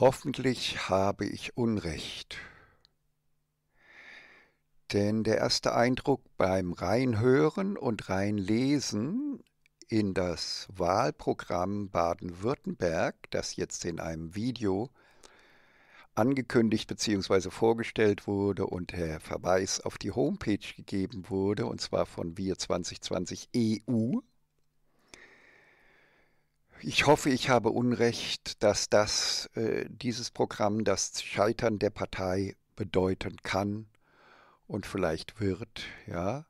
Hoffentlich habe ich Unrecht. Denn der erste Eindruck beim Reinhören und Reinlesen in das Wahlprogramm Baden-Württemberg, das jetzt in einem Video angekündigt bzw. vorgestellt wurde und der Verweis auf die Homepage gegeben wurde, und zwar von Wir 2020 EU, ich hoffe, ich habe Unrecht, dass das, äh, dieses Programm das Scheitern der Partei bedeuten kann und vielleicht wird, ja.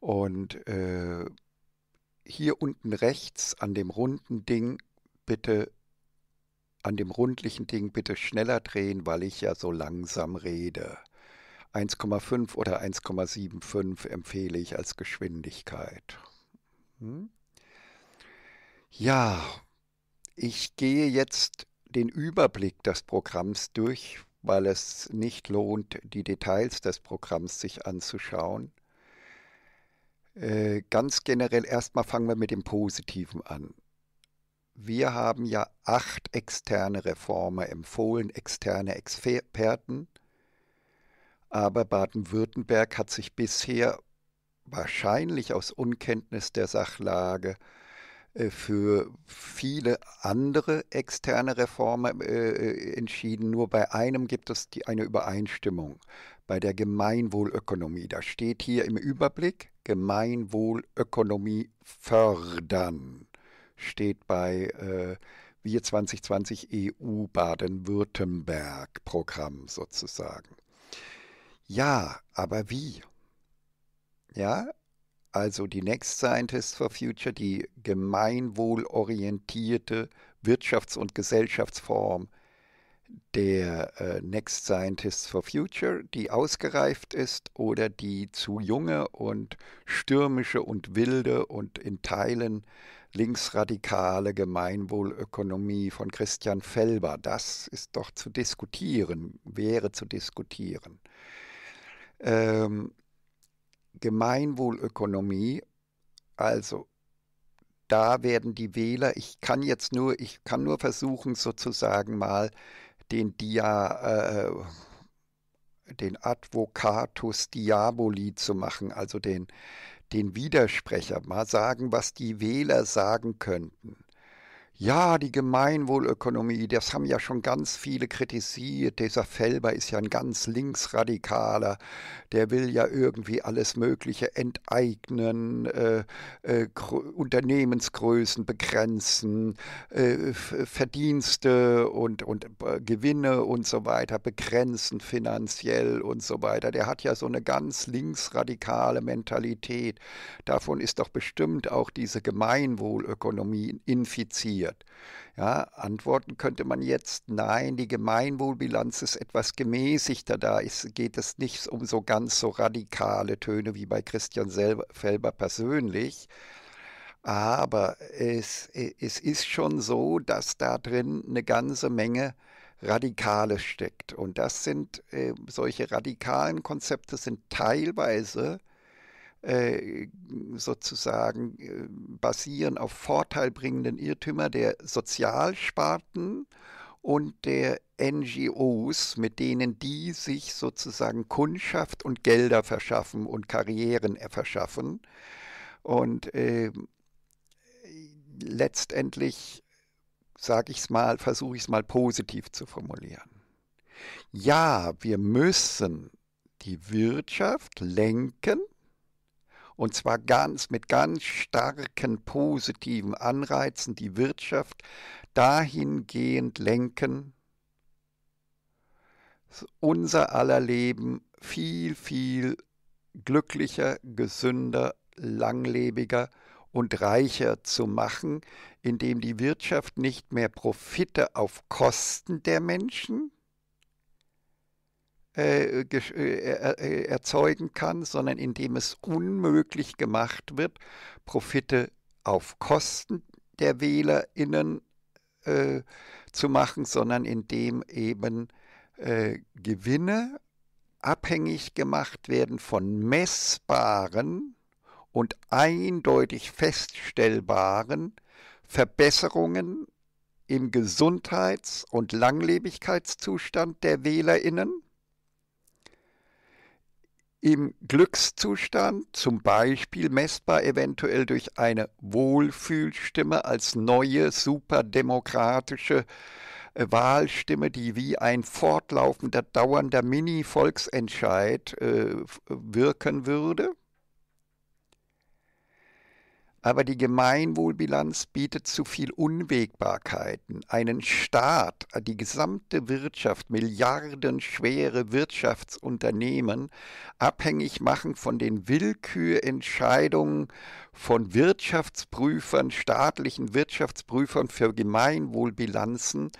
Und äh, hier unten rechts an dem runden Ding bitte, an dem rundlichen Ding bitte schneller drehen, weil ich ja so langsam rede. 1,5 oder 1,75 empfehle ich als Geschwindigkeit. Hm? Ja, ich gehe jetzt den Überblick des Programms durch, weil es nicht lohnt, die Details des Programms sich anzuschauen. Äh, ganz generell erstmal fangen wir mit dem Positiven an. Wir haben ja acht externe Reformer empfohlen, externe Experten, aber Baden-Württemberg hat sich bisher wahrscheinlich aus Unkenntnis der Sachlage äh, für viele andere externe Reformen äh, äh, entschieden. Nur bei einem gibt es die, eine Übereinstimmung, bei der Gemeinwohlökonomie. Da steht hier im Überblick Gemeinwohlökonomie fördern, steht bei Wir 2020 EU Baden-Württemberg Programm sozusagen. Ja, aber wie? Ja, also die Next Scientists for Future, die gemeinwohlorientierte Wirtschafts- und Gesellschaftsform der äh, Next Scientists for Future, die ausgereift ist oder die zu junge und stürmische und wilde und in Teilen linksradikale Gemeinwohlökonomie von Christian Felber. Das ist doch zu diskutieren, wäre zu diskutieren. Ähm, Gemeinwohlökonomie, also da werden die Wähler, ich kann jetzt nur, ich kann nur versuchen, sozusagen mal den Dia, äh, den Advocatus Diaboli zu machen, also den, den Widersprecher, mal sagen, was die Wähler sagen könnten ja, die Gemeinwohlökonomie, das haben ja schon ganz viele kritisiert. Dieser Felber ist ja ein ganz linksradikaler, der will ja irgendwie alles Mögliche enteignen, äh, äh, Unternehmensgrößen begrenzen, äh, Verdienste und, und äh, Gewinne und so weiter begrenzen finanziell und so weiter. Der hat ja so eine ganz linksradikale Mentalität. Davon ist doch bestimmt auch diese Gemeinwohlökonomie infiziert führt. Ja, antworten könnte man jetzt, nein, die Gemeinwohlbilanz ist etwas gemäßigter, da ist, geht es nicht um so ganz so radikale Töne wie bei Christian Felber persönlich, aber es, es ist schon so, dass da drin eine ganze Menge Radikales steckt. Und das sind äh, solche radikalen Konzepte sind teilweise äh, sozusagen äh, basieren auf vorteilbringenden Irrtümer der Sozialsparten und der NGOs, mit denen die sich sozusagen Kundschaft und Gelder verschaffen und Karrieren äh, verschaffen. Und äh, letztendlich, sage ich es mal, versuche ich es mal positiv zu formulieren. Ja, wir müssen die Wirtschaft lenken und zwar ganz mit ganz starken positiven Anreizen die Wirtschaft dahingehend lenken, unser aller Leben viel, viel glücklicher, gesünder, langlebiger und reicher zu machen, indem die Wirtschaft nicht mehr Profite auf Kosten der Menschen, äh, äh, äh, erzeugen kann, sondern indem es unmöglich gemacht wird, Profite auf Kosten der WählerInnen äh, zu machen, sondern indem eben äh, Gewinne abhängig gemacht werden von messbaren und eindeutig feststellbaren Verbesserungen im Gesundheits- und Langlebigkeitszustand der Wählerinnen im Glückszustand, zum Beispiel messbar eventuell durch eine Wohlfühlstimme als neue superdemokratische äh, Wahlstimme, die wie ein fortlaufender, dauernder Mini-Volksentscheid äh, wirken würde? Aber die Gemeinwohlbilanz bietet zu viel Unwägbarkeiten. Einen Staat, die gesamte Wirtschaft, milliardenschwere Wirtschaftsunternehmen abhängig machen von den Willkürentscheidungen von Wirtschaftsprüfern, staatlichen Wirtschaftsprüfern für Gemeinwohlbilanzen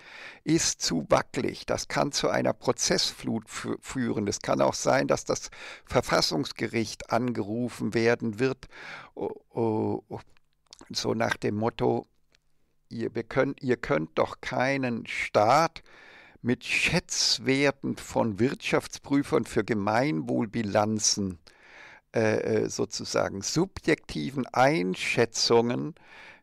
ist zu wackelig. Das kann zu einer Prozessflut führen. Es kann auch sein, dass das Verfassungsgericht angerufen werden wird, so nach dem Motto, ihr, könnt, ihr könnt doch keinen Staat mit Schätzwerten von Wirtschaftsprüfern für Gemeinwohlbilanzen äh, äh, äh, sozusagen subjektiven Einschätzungen,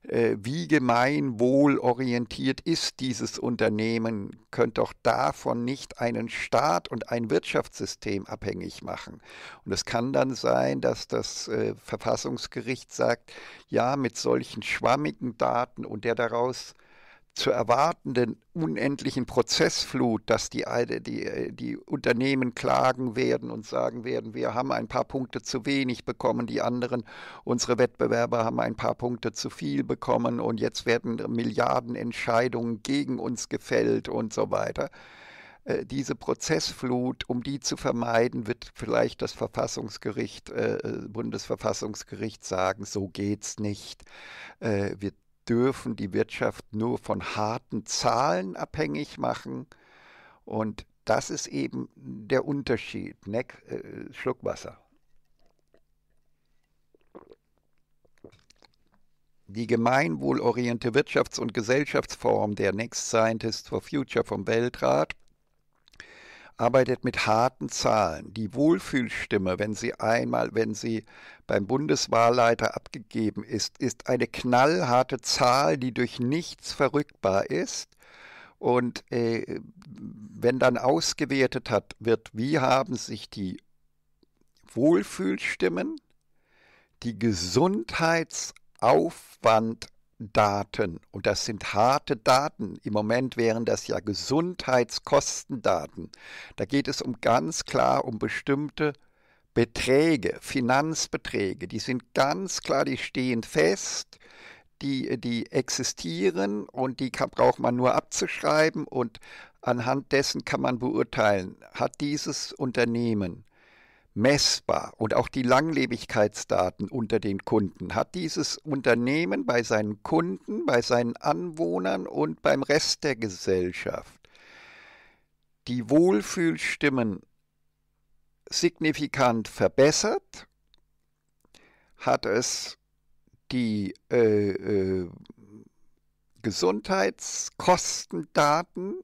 äh, wie gemeinwohlorientiert ist dieses Unternehmen, könnt doch davon nicht einen Staat und ein Wirtschaftssystem abhängig machen. Und es kann dann sein, dass das äh, Verfassungsgericht sagt, ja, mit solchen schwammigen Daten und der daraus zu erwartenden unendlichen Prozessflut, dass die, die, die Unternehmen klagen werden und sagen werden, wir haben ein paar Punkte zu wenig bekommen, die anderen, unsere Wettbewerber haben ein paar Punkte zu viel bekommen und jetzt werden Milliarden Entscheidungen gegen uns gefällt und so weiter. Äh, diese Prozessflut, um die zu vermeiden, wird vielleicht das Verfassungsgericht, äh, äh, Bundesverfassungsgericht sagen, so geht's nicht. Wir dürfen die Wirtschaft nur von harten Zahlen abhängig machen. Und das ist eben der Unterschied. Neck, äh, Schluck Wasser. Die gemeinwohlorientierte Wirtschafts- und Gesellschaftsform der Next Scientist for Future vom Weltrat arbeitet mit harten Zahlen. Die Wohlfühlstimme, wenn sie einmal, wenn sie beim Bundeswahlleiter abgegeben ist, ist eine knallharte Zahl, die durch nichts verrückbar ist. Und äh, wenn dann ausgewertet hat, wird, wie haben sich die Wohlfühlstimmen, die Gesundheitsaufwand Daten und das sind harte Daten. Im Moment wären das ja Gesundheitskostendaten. Da geht es um ganz klar um bestimmte Beträge, Finanzbeträge. Die sind ganz klar, die stehen fest, die, die existieren und die kann, braucht man nur abzuschreiben und anhand dessen kann man beurteilen, hat dieses Unternehmen messbar und auch die Langlebigkeitsdaten unter den Kunden. Hat dieses Unternehmen bei seinen Kunden, bei seinen Anwohnern und beim Rest der Gesellschaft die Wohlfühlstimmen signifikant verbessert? Hat es die äh, äh, Gesundheitskostendaten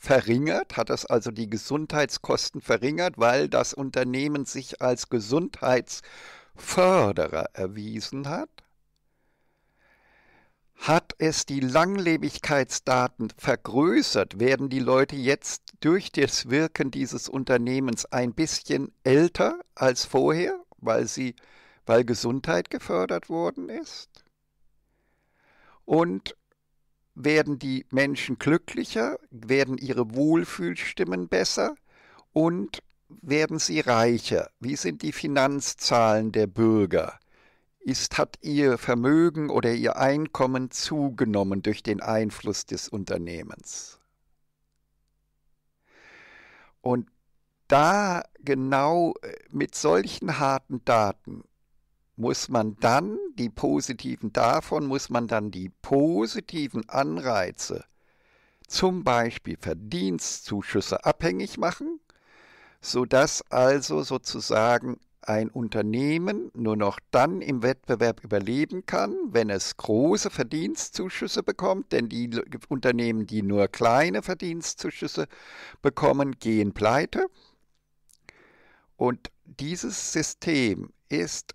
verringert, hat das also die Gesundheitskosten verringert, weil das Unternehmen sich als Gesundheitsförderer erwiesen hat? Hat es die Langlebigkeitsdaten vergrößert? Werden die Leute jetzt durch das Wirken dieses Unternehmens ein bisschen älter als vorher, weil sie weil Gesundheit gefördert worden ist? Und werden die Menschen glücklicher, werden ihre Wohlfühlstimmen besser und werden sie reicher? Wie sind die Finanzzahlen der Bürger? Ist, hat ihr Vermögen oder ihr Einkommen zugenommen durch den Einfluss des Unternehmens? Und da genau äh, mit solchen harten Daten muss man dann die positiven davon, muss man dann die positiven Anreize, zum Beispiel Verdienstzuschüsse, abhängig machen, sodass also sozusagen ein Unternehmen nur noch dann im Wettbewerb überleben kann, wenn es große Verdienstzuschüsse bekommt, denn die Unternehmen, die nur kleine Verdienstzuschüsse bekommen, gehen pleite. Und dieses System ist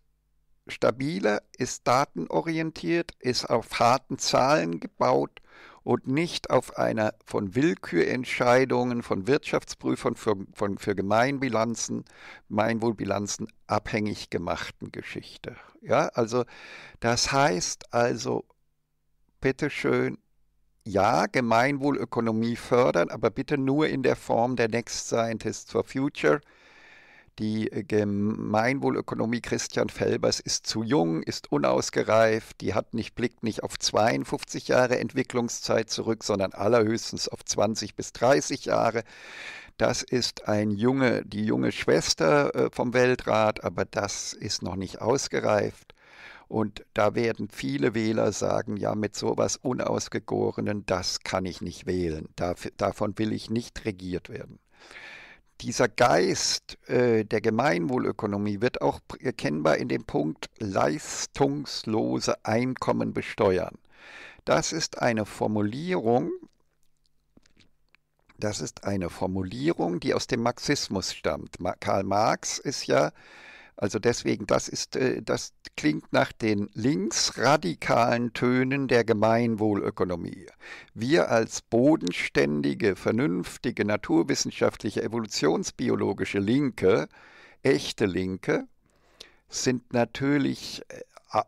stabiler, ist datenorientiert, ist auf harten Zahlen gebaut und nicht auf einer von Willkürentscheidungen von Wirtschaftsprüfern für, von, für Gemeinbilanzen, Gemeinwohlbilanzen abhängig gemachten Geschichte. Ja, also das heißt also, bitteschön, ja, Gemeinwohlökonomie fördern, aber bitte nur in der Form der Next Scientist for Future – die Gemeinwohlökonomie Christian Felbers ist zu jung, ist unausgereift, die hat nicht, blickt nicht auf 52 Jahre Entwicklungszeit zurück, sondern allerhöchstens auf 20 bis 30 Jahre. Das ist ein junge, die junge Schwester äh, vom Weltrat, aber das ist noch nicht ausgereift. Und da werden viele Wähler sagen, ja, mit sowas Unausgegorenen, das kann ich nicht wählen. Dav davon will ich nicht regiert werden dieser Geist äh, der Gemeinwohlökonomie wird auch erkennbar in dem Punkt leistungslose Einkommen besteuern. Das ist eine Formulierung, das ist eine Formulierung, die aus dem Marxismus stammt. Karl Marx ist ja also deswegen, das ist, äh, das klingt nach den linksradikalen Tönen der Gemeinwohlökonomie. Wir als bodenständige, vernünftige, naturwissenschaftliche, evolutionsbiologische Linke, echte Linke, sind natürlich äh,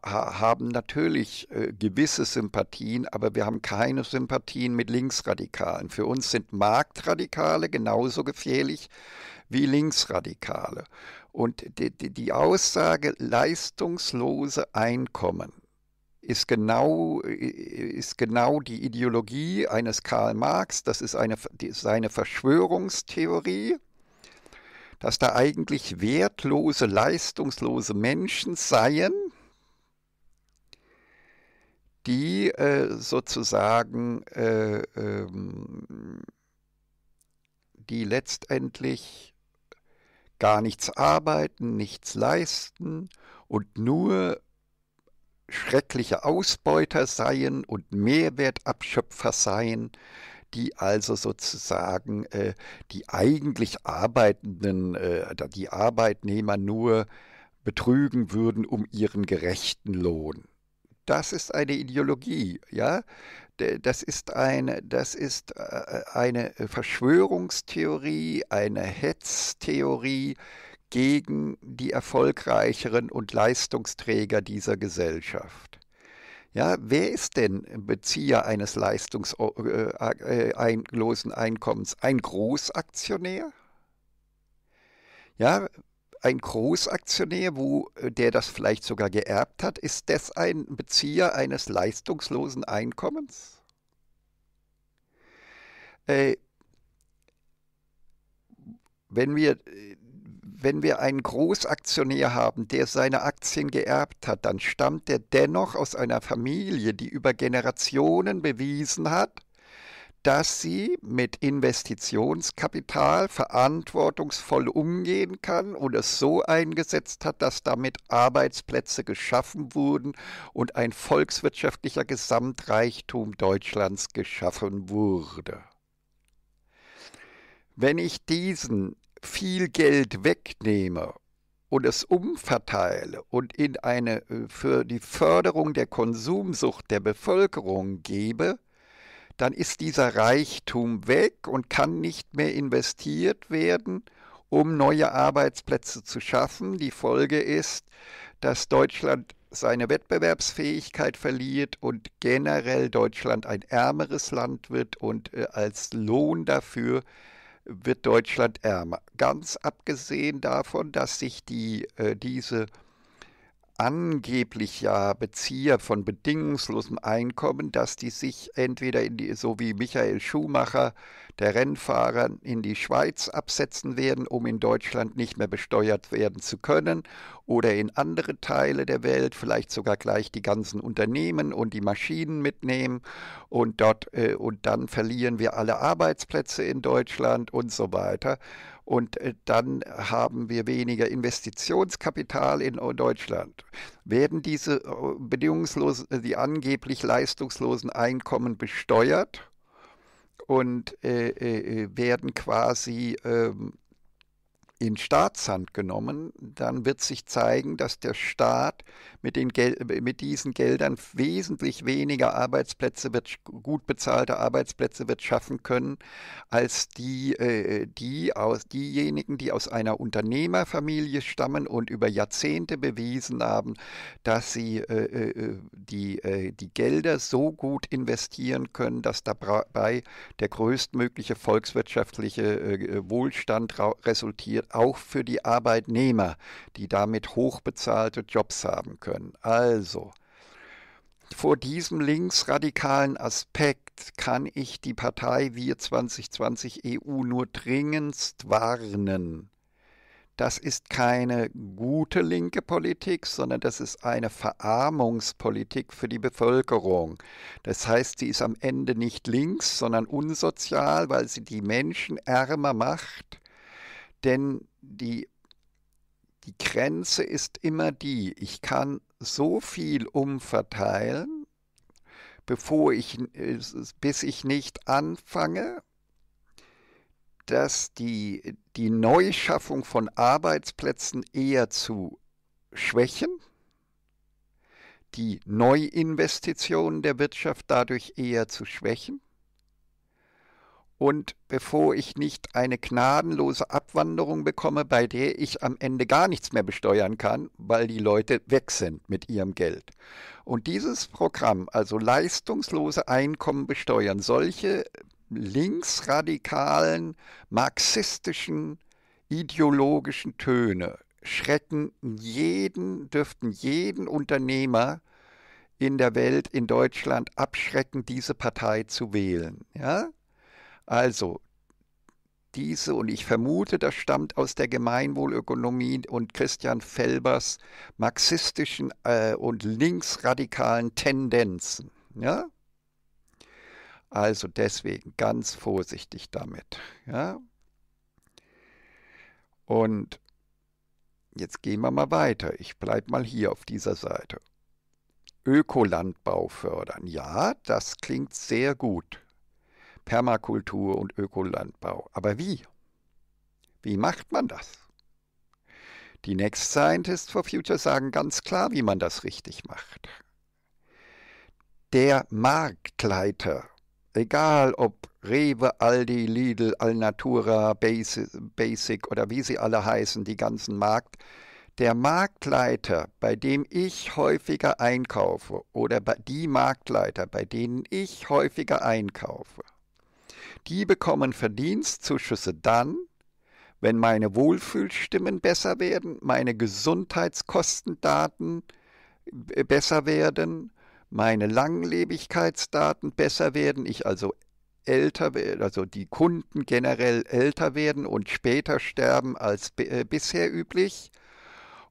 haben natürlich äh, gewisse Sympathien, aber wir haben keine Sympathien mit Linksradikalen. Für uns sind Marktradikale genauso gefährlich wie Linksradikale. Und die, die, die Aussage leistungslose Einkommen ist genau, ist genau die Ideologie eines Karl Marx. Das ist eine, seine Verschwörungstheorie, dass da eigentlich wertlose, leistungslose Menschen seien, die äh, sozusagen, äh, ähm, die letztendlich gar nichts arbeiten, nichts leisten und nur schreckliche Ausbeuter seien und Mehrwertabschöpfer seien, die also sozusagen äh, die eigentlich Arbeitenden, äh, die Arbeitnehmer nur betrügen würden um ihren gerechten Lohn. Das ist eine Ideologie, ja das ist eine, das ist äh, eine Verschwörungstheorie, eine Hetztheorie gegen die erfolgreicheren und Leistungsträger dieser Gesellschaft. Ja, wer ist denn Bezieher eines leistungslosen äh, äh, Einkommens? Ein Großaktionär? Ja, ein Großaktionär, wo, äh, der das vielleicht sogar geerbt hat, ist das ein Bezieher eines leistungslosen Einkommens? Äh, wenn, wir, äh, wenn wir einen Großaktionär haben, der seine Aktien geerbt hat, dann stammt er dennoch aus einer Familie, die über Generationen bewiesen hat, dass sie mit Investitionskapital verantwortungsvoll umgehen kann und es so eingesetzt hat, dass damit Arbeitsplätze geschaffen wurden und ein volkswirtschaftlicher Gesamtreichtum Deutschlands geschaffen wurde. Wenn ich diesen viel Geld wegnehme und es umverteile und in eine äh, für die Förderung der Konsumsucht der Bevölkerung gebe, dann ist dieser Reichtum weg und kann nicht mehr investiert werden, um neue Arbeitsplätze zu schaffen. Die Folge ist, dass Deutschland seine Wettbewerbsfähigkeit verliert und generell Deutschland ein ärmeres Land wird und äh, als Lohn dafür wird Deutschland ärmer. Ganz abgesehen davon, dass sich die, äh, diese angeblicher Bezieher von bedingungslosem Einkommen, dass die sich entweder in die, so wie Michael Schumacher, der Rennfahrer, in die Schweiz absetzen werden, um in Deutschland nicht mehr besteuert werden zu können, oder in andere Teile der Welt, vielleicht sogar gleich die ganzen Unternehmen und die Maschinen mitnehmen und dort äh, und dann verlieren wir alle Arbeitsplätze in Deutschland und so weiter. Und äh, dann haben wir weniger Investitionskapital in äh, Deutschland. Werden diese äh, bedingungslos, die angeblich leistungslosen Einkommen besteuert und äh, äh, werden quasi ähm, in Staatshand genommen, dann wird sich zeigen, dass der Staat mit, den Gel mit diesen Geldern wesentlich weniger Arbeitsplätze, wird, gut bezahlte Arbeitsplätze wird schaffen können, als die, äh, die aus, diejenigen, die aus einer Unternehmerfamilie stammen und über Jahrzehnte bewiesen haben, dass sie äh, äh, die, die Gelder so gut investieren können, dass dabei der größtmögliche volkswirtschaftliche Wohlstand resultiert auch für die Arbeitnehmer, die damit hochbezahlte Jobs haben können. Also, vor diesem linksradikalen Aspekt kann ich die Partei Wir 2020 EU nur dringendst warnen. Das ist keine gute linke Politik, sondern das ist eine Verarmungspolitik für die Bevölkerung. Das heißt, sie ist am Ende nicht links, sondern unsozial, weil sie die Menschen ärmer macht denn die, die Grenze ist immer die, ich kann so viel umverteilen, bevor ich, bis ich nicht anfange, dass die, die Neuschaffung von Arbeitsplätzen eher zu schwächen, die Neuinvestitionen der Wirtschaft dadurch eher zu schwächen und bevor ich nicht eine gnadenlose Abwanderung bekomme, bei der ich am Ende gar nichts mehr besteuern kann, weil die Leute weg sind mit ihrem Geld. Und dieses Programm, also leistungslose Einkommen besteuern, solche linksradikalen, marxistischen, ideologischen Töne schrecken jeden, dürften jeden Unternehmer in der Welt, in Deutschland abschrecken, diese Partei zu wählen. Ja? Also, diese, und ich vermute, das stammt aus der Gemeinwohlökonomie und Christian Felbers marxistischen äh, und linksradikalen Tendenzen. Ja? Also deswegen ganz vorsichtig damit. Ja? Und jetzt gehen wir mal weiter. Ich bleibe mal hier auf dieser Seite. Ökolandbau fördern. Ja, das klingt sehr gut. Permakultur und Ökolandbau. Aber wie? Wie macht man das? Die Next Scientists for Future sagen ganz klar, wie man das richtig macht. Der Marktleiter, egal ob Rewe, Aldi, Lidl, Alnatura, Basic oder wie sie alle heißen, die ganzen Markt, der Marktleiter, bei dem ich häufiger einkaufe oder die Marktleiter, bei denen ich häufiger einkaufe, die bekommen Verdienstzuschüsse dann, wenn meine Wohlfühlstimmen besser werden, meine Gesundheitskostendaten äh, besser werden, meine Langlebigkeitsdaten besser werden, ich also älter werde, also die Kunden generell älter werden und später sterben als äh, bisher üblich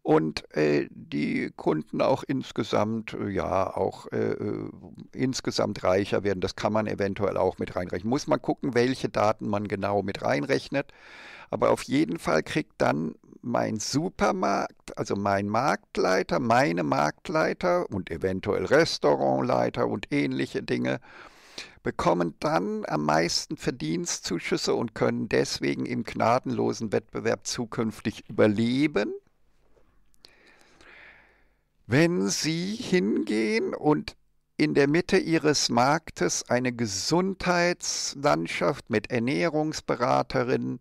und äh, die Kunden auch insgesamt, äh, ja, auch äh, äh, insgesamt reicher werden. Das kann man eventuell auch mit reinrechnen. Muss man gucken, welche Daten man genau mit reinrechnet. Aber auf jeden Fall kriegt dann mein Supermarkt, also mein Marktleiter, meine Marktleiter und eventuell Restaurantleiter und ähnliche Dinge, bekommen dann am meisten Verdienstzuschüsse und können deswegen im gnadenlosen Wettbewerb zukünftig überleben wenn Sie hingehen und in der Mitte Ihres Marktes eine Gesundheitslandschaft mit Ernährungsberaterinnen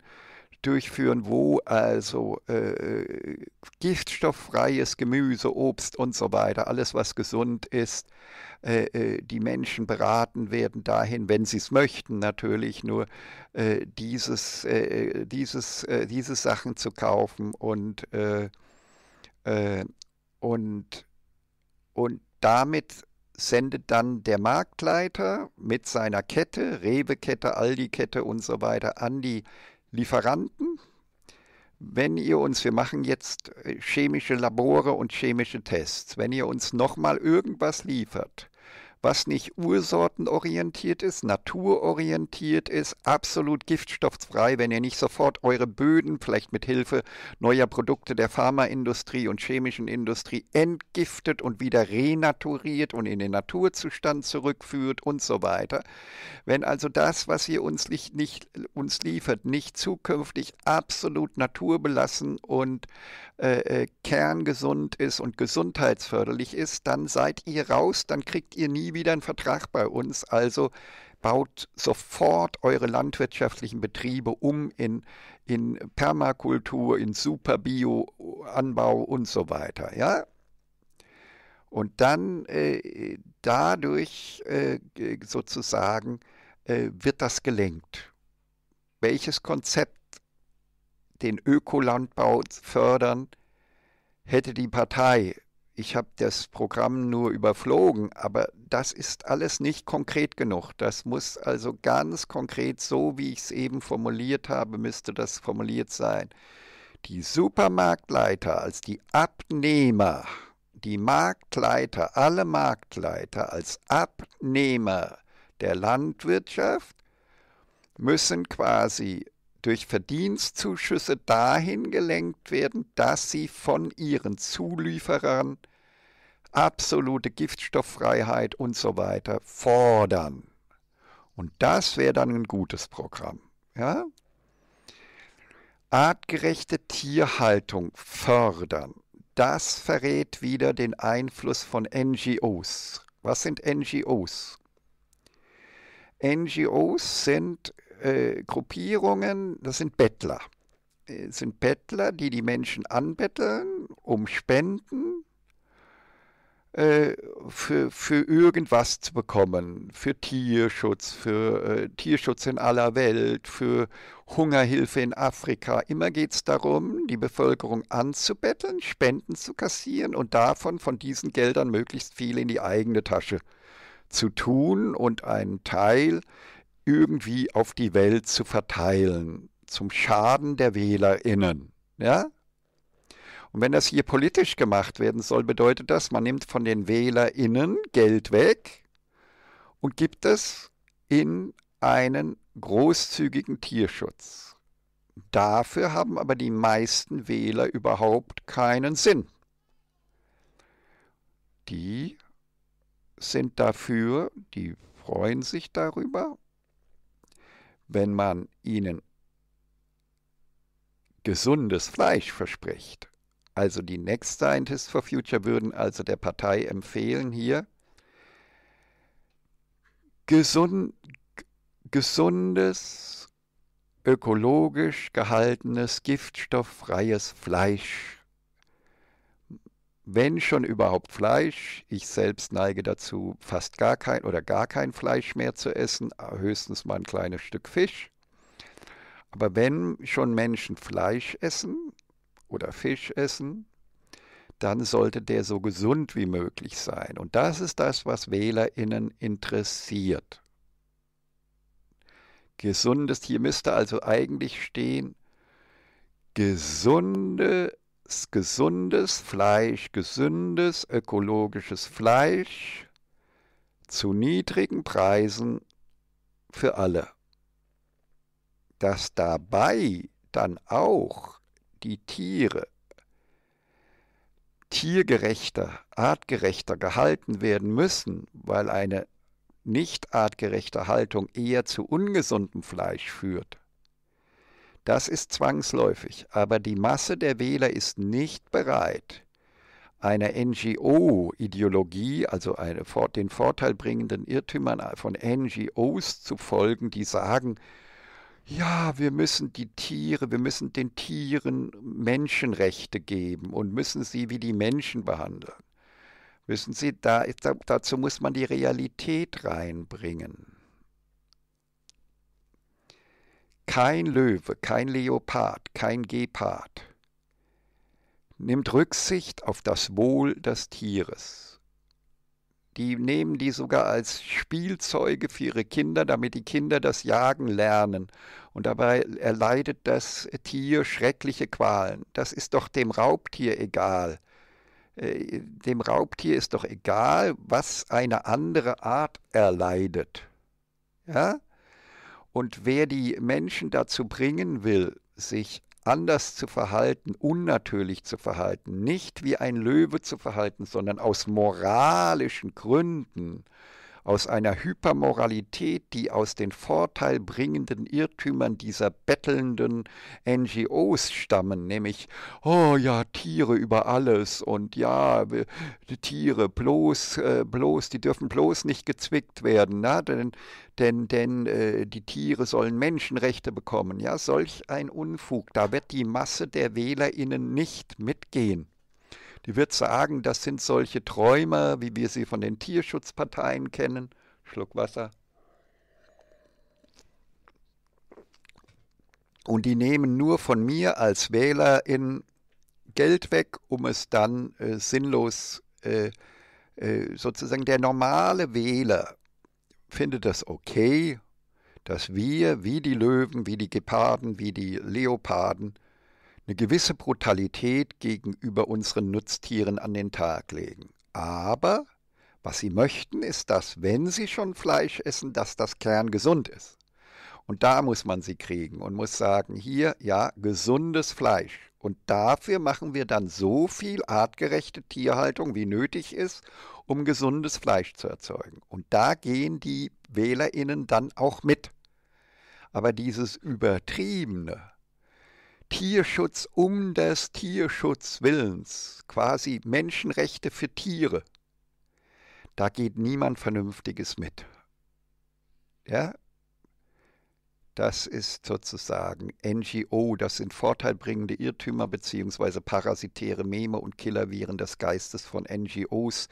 durchführen, wo also äh, giftstofffreies Gemüse, Obst und so weiter, alles was gesund ist, äh, äh die Menschen beraten werden dahin, wenn sie es möchten natürlich, nur äh, dieses, äh, äh, dieses, diese Sachen zu kaufen und und, und damit sendet dann der Marktleiter mit seiner Kette, Rewe-Kette, Aldi-Kette und so weiter an die Lieferanten. Wenn ihr uns, wir machen jetzt äh, chemische Labore und chemische Tests, wenn ihr uns nochmal irgendwas liefert, was nicht ursortenorientiert ist, naturorientiert ist, absolut giftstofffrei, wenn ihr nicht sofort eure Böden vielleicht mit Hilfe neuer Produkte der Pharmaindustrie und chemischen Industrie entgiftet und wieder renaturiert und in den Naturzustand zurückführt und so weiter. Wenn also das, was ihr uns nicht, nicht uns liefert, nicht zukünftig absolut naturbelassen und äh, äh kerngesund ist und gesundheitsförderlich ist, dann seid ihr raus, dann kriegt ihr nie wieder einen Vertrag bei uns, also baut sofort eure landwirtschaftlichen Betriebe um in, in Permakultur, in Superbio-Anbau und so weiter. Ja? Und dann äh, dadurch äh, sozusagen äh, wird das gelenkt. Welches Konzept den Ökolandbau fördern, hätte die Partei ich habe das Programm nur überflogen, aber das ist alles nicht konkret genug. Das muss also ganz konkret, so wie ich es eben formuliert habe, müsste das formuliert sein. Die Supermarktleiter als die Abnehmer, die Marktleiter, alle Marktleiter als Abnehmer der Landwirtschaft müssen quasi durch Verdienstzuschüsse dahin gelenkt werden, dass sie von ihren Zulieferern absolute Giftstofffreiheit und so weiter fordern. Und das wäre dann ein gutes Programm. Ja? Artgerechte Tierhaltung fördern. Das verrät wieder den Einfluss von NGOs. Was sind NGOs? NGOs sind äh, Gruppierungen, das sind Bettler. Es sind Bettler, die die Menschen anbetteln, um Spenden äh, für, für irgendwas zu bekommen. Für Tierschutz, für äh, Tierschutz in aller Welt, für Hungerhilfe in Afrika. Immer geht es darum, die Bevölkerung anzubetteln, Spenden zu kassieren und davon von diesen Geldern möglichst viel in die eigene Tasche zu tun und einen Teil irgendwie auf die Welt zu verteilen, zum Schaden der WählerInnen. Ja? Und wenn das hier politisch gemacht werden soll, bedeutet das, man nimmt von den WählerInnen Geld weg und gibt es in einen großzügigen Tierschutz. Dafür haben aber die meisten Wähler überhaupt keinen Sinn. Die sind dafür, die freuen sich darüber wenn man ihnen gesundes Fleisch verspricht. Also die Next Scientists for Future würden also der Partei empfehlen hier gesund, gesundes, ökologisch gehaltenes, giftstofffreies Fleisch wenn schon überhaupt Fleisch, ich selbst neige dazu, fast gar kein oder gar kein Fleisch mehr zu essen, höchstens mal ein kleines Stück Fisch. Aber wenn schon Menschen Fleisch essen oder Fisch essen, dann sollte der so gesund wie möglich sein. Und das ist das, was Wählerinnen interessiert. Gesundes, hier müsste also eigentlich stehen, gesunde gesundes Fleisch, gesündes ökologisches Fleisch zu niedrigen Preisen für alle. Dass dabei dann auch die Tiere tiergerechter, artgerechter gehalten werden müssen, weil eine nicht artgerechte Haltung eher zu ungesundem Fleisch führt das ist zwangsläufig. Aber die Masse der Wähler ist nicht bereit, einer NGO-Ideologie, also eine, den vorteilbringenden Irrtümern von NGOs zu folgen, die sagen, ja, wir müssen die Tiere, wir müssen den Tieren Menschenrechte geben und müssen sie wie die Menschen behandeln. Müssen sie da, dazu muss man die Realität reinbringen. Kein Löwe, kein Leopard, kein Gepard nimmt Rücksicht auf das Wohl des Tieres. Die nehmen die sogar als Spielzeuge für ihre Kinder, damit die Kinder das Jagen lernen. Und dabei erleidet das Tier schreckliche Qualen. Das ist doch dem Raubtier egal. Äh, dem Raubtier ist doch egal, was eine andere Art erleidet. Ja? Und wer die Menschen dazu bringen will, sich anders zu verhalten, unnatürlich zu verhalten, nicht wie ein Löwe zu verhalten, sondern aus moralischen Gründen, aus einer Hypermoralität, die aus den vorteilbringenden Irrtümern dieser bettelnden NGOs stammen, nämlich, oh ja, Tiere über alles und ja, die Tiere bloß, äh, bloß, die dürfen bloß nicht gezwickt werden, na, denn, denn, denn äh, die Tiere sollen Menschenrechte bekommen. Ja, solch ein Unfug, da wird die Masse der WählerInnen nicht mitgehen. Die wird sagen, das sind solche Träume, wie wir sie von den Tierschutzparteien kennen. Schluck Wasser. Und die nehmen nur von mir als Wähler in Geld weg, um es dann äh, sinnlos äh, äh, sozusagen der normale Wähler findet das okay, dass wir wie die Löwen, wie die Geparden, wie die Leoparden eine gewisse Brutalität gegenüber unseren Nutztieren an den Tag legen. Aber was sie möchten, ist, dass wenn sie schon Fleisch essen, dass das Kern gesund ist. Und da muss man sie kriegen und muss sagen, hier, ja, gesundes Fleisch. Und dafür machen wir dann so viel artgerechte Tierhaltung, wie nötig ist, um gesundes Fleisch zu erzeugen. Und da gehen die Wählerinnen dann auch mit. Aber dieses Übertriebene, Tierschutz um des Tierschutzwillens, quasi Menschenrechte für Tiere. Da geht niemand Vernünftiges mit. Ja? Das ist sozusagen NGO, das sind vorteilbringende Irrtümer bzw. parasitäre Meme und Killerviren des Geistes von NGOs,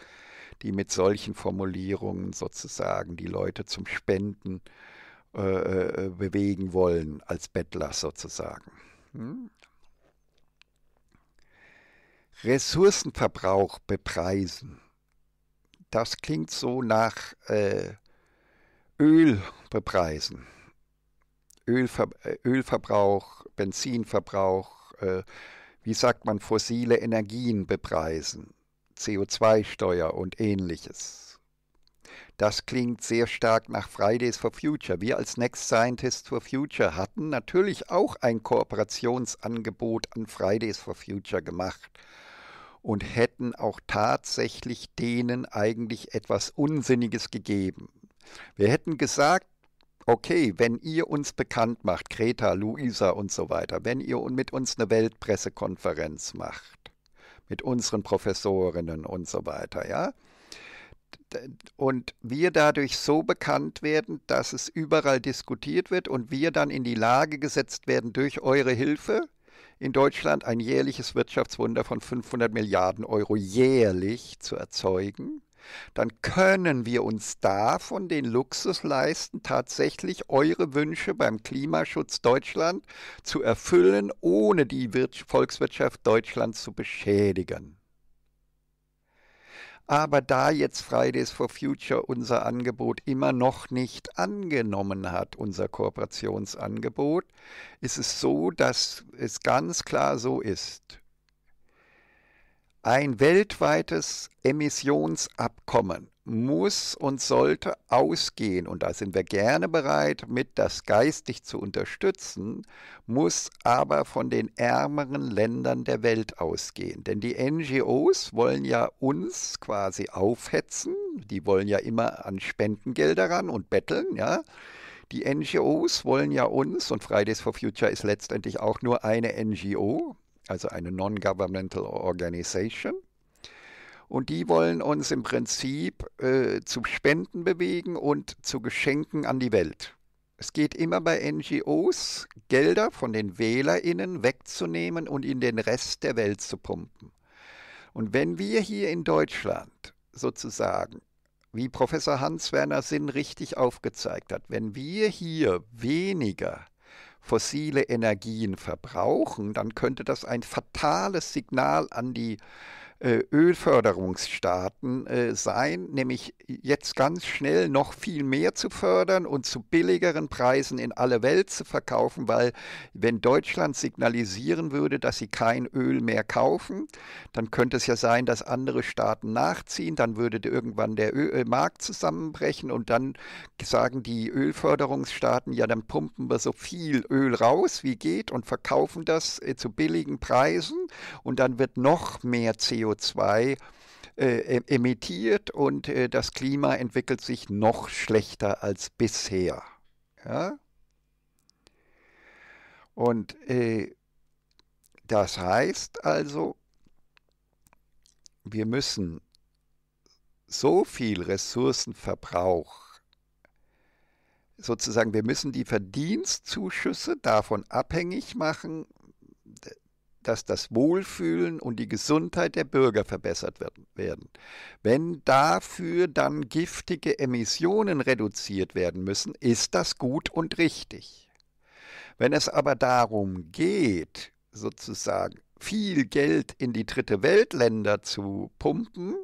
die mit solchen Formulierungen sozusagen die Leute zum Spenden äh, äh bewegen wollen, als Bettler sozusagen. Hm? Ressourcenverbrauch bepreisen. Das klingt so nach äh, Öl bepreisen. Ölver äh, Ölverbrauch, Benzinverbrauch, äh, wie sagt man, fossile Energien bepreisen, CO2-Steuer und ähnliches. Das klingt sehr stark nach Fridays for Future. Wir als Next Scientists for Future hatten natürlich auch ein Kooperationsangebot an Fridays for Future gemacht und hätten auch tatsächlich denen eigentlich etwas Unsinniges gegeben. Wir hätten gesagt, okay, wenn ihr uns bekannt macht, Greta, Luisa und so weiter, wenn ihr mit uns eine Weltpressekonferenz macht, mit unseren Professorinnen und so weiter, ja, und wir dadurch so bekannt werden, dass es überall diskutiert wird und wir dann in die Lage gesetzt werden, durch eure Hilfe in Deutschland ein jährliches Wirtschaftswunder von 500 Milliarden Euro jährlich zu erzeugen, dann können wir uns davon den Luxus leisten, tatsächlich eure Wünsche beim Klimaschutz Deutschland zu erfüllen, ohne die Volkswirtschaft Deutschlands zu beschädigen aber da jetzt Fridays for Future unser Angebot immer noch nicht angenommen hat, unser Kooperationsangebot, ist es so, dass es ganz klar so ist. Ein weltweites Emissionsabkommen muss und sollte ausgehen, und da sind wir gerne bereit, mit das geistig zu unterstützen, muss aber von den ärmeren Ländern der Welt ausgehen. Denn die NGOs wollen ja uns quasi aufhetzen, die wollen ja immer an Spendengelder ran und betteln, ja. Die NGOs wollen ja uns, und Fridays for Future ist letztendlich auch nur eine NGO, also eine Non-Governmental Organization, und die wollen uns im Prinzip äh, zu Spenden bewegen und zu Geschenken an die Welt. Es geht immer bei NGOs, Gelder von den Wählerinnen wegzunehmen und in den Rest der Welt zu pumpen. Und wenn wir hier in Deutschland sozusagen, wie Professor Hans-Werner Sinn richtig aufgezeigt hat, wenn wir hier weniger fossile Energien verbrauchen, dann könnte das ein fatales Signal an die äh, äh, Ölförderungsstaaten äh, sein, nämlich jetzt ganz schnell noch viel mehr zu fördern und zu billigeren Preisen in alle Welt zu verkaufen, weil wenn Deutschland signalisieren würde, dass sie kein Öl mehr kaufen, dann könnte es ja sein, dass andere Staaten nachziehen, dann würde irgendwann der Öl äh, Markt zusammenbrechen und dann sagen die Ölförderungsstaaten, ja, dann pumpen wir so viel Öl raus, wie geht, und verkaufen das zu billigen Preisen und dann wird noch mehr CO2 2 äh, emittiert und äh, das Klima entwickelt sich noch schlechter als bisher. Ja? Und äh, das heißt also, wir müssen so viel Ressourcenverbrauch sozusagen, wir müssen die Verdienstzuschüsse davon abhängig machen, dass das Wohlfühlen und die Gesundheit der Bürger verbessert werden. Wenn dafür dann giftige Emissionen reduziert werden müssen, ist das gut und richtig. Wenn es aber darum geht, sozusagen viel Geld in die dritte Weltländer zu pumpen,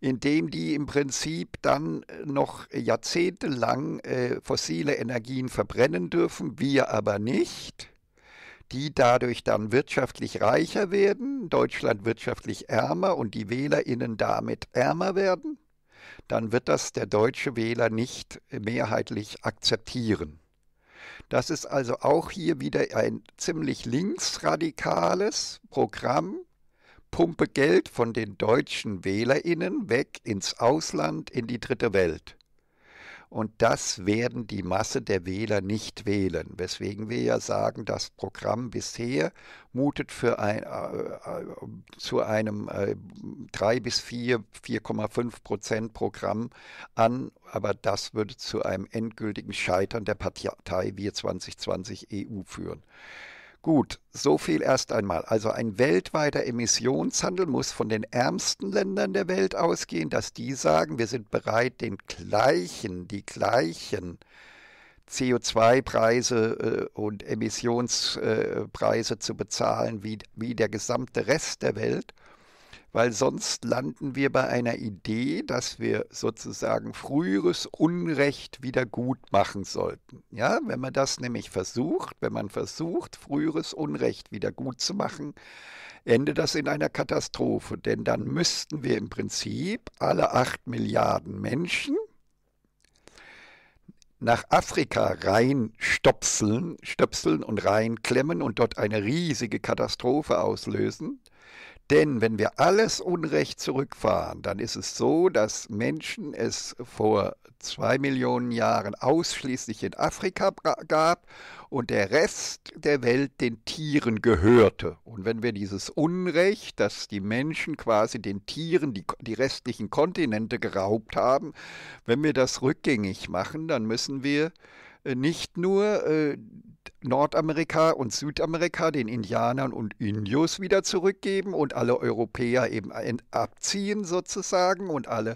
indem die im Prinzip dann äh, noch jahrzehntelang äh, fossile Energien verbrennen dürfen, wir aber nicht, die dadurch dann wirtschaftlich reicher werden, Deutschland wirtschaftlich ärmer und die Wählerinnen damit ärmer werden, dann wird das der deutsche Wähler nicht mehrheitlich akzeptieren. Das ist also auch hier wieder ein ziemlich linksradikales Programm. Pumpe Geld von den deutschen Wählerinnen weg ins Ausland, in die dritte Welt. Und das werden die Masse der Wähler nicht wählen. Weswegen wir ja sagen, das Programm bisher mutet für ein, äh, äh zu einem äh, 3 bis 4, 4,5 Prozent Programm an. Aber das würde zu einem endgültigen Scheitern der Partei Wir 2020 EU führen. Gut, so viel erst einmal. Also ein weltweiter Emissionshandel muss von den ärmsten Ländern der Welt ausgehen, dass die sagen, wir sind bereit, den gleichen, die gleichen CO2-Preise äh, und Emissionspreise äh, zu bezahlen wie, wie der gesamte Rest der Welt weil sonst landen wir bei einer Idee, dass wir sozusagen früheres Unrecht wieder gut machen sollten. Ja, wenn man das nämlich versucht, wenn man versucht, früheres Unrecht wieder gut zu machen, endet das in einer Katastrophe, denn dann müssten wir im Prinzip alle acht Milliarden Menschen nach Afrika reinstopseln, stöpseln und reinklemmen und dort eine riesige Katastrophe auslösen denn wenn wir alles Unrecht zurückfahren, dann ist es so, dass Menschen es vor zwei Millionen Jahren ausschließlich in Afrika gab und der Rest der Welt den Tieren gehörte. Und wenn wir dieses Unrecht, dass die Menschen quasi den Tieren die, die restlichen Kontinente geraubt haben, wenn wir das rückgängig machen, dann müssen wir äh, nicht nur äh, Nordamerika und Südamerika den Indianern und Indios wieder zurückgeben und alle Europäer eben abziehen sozusagen und alle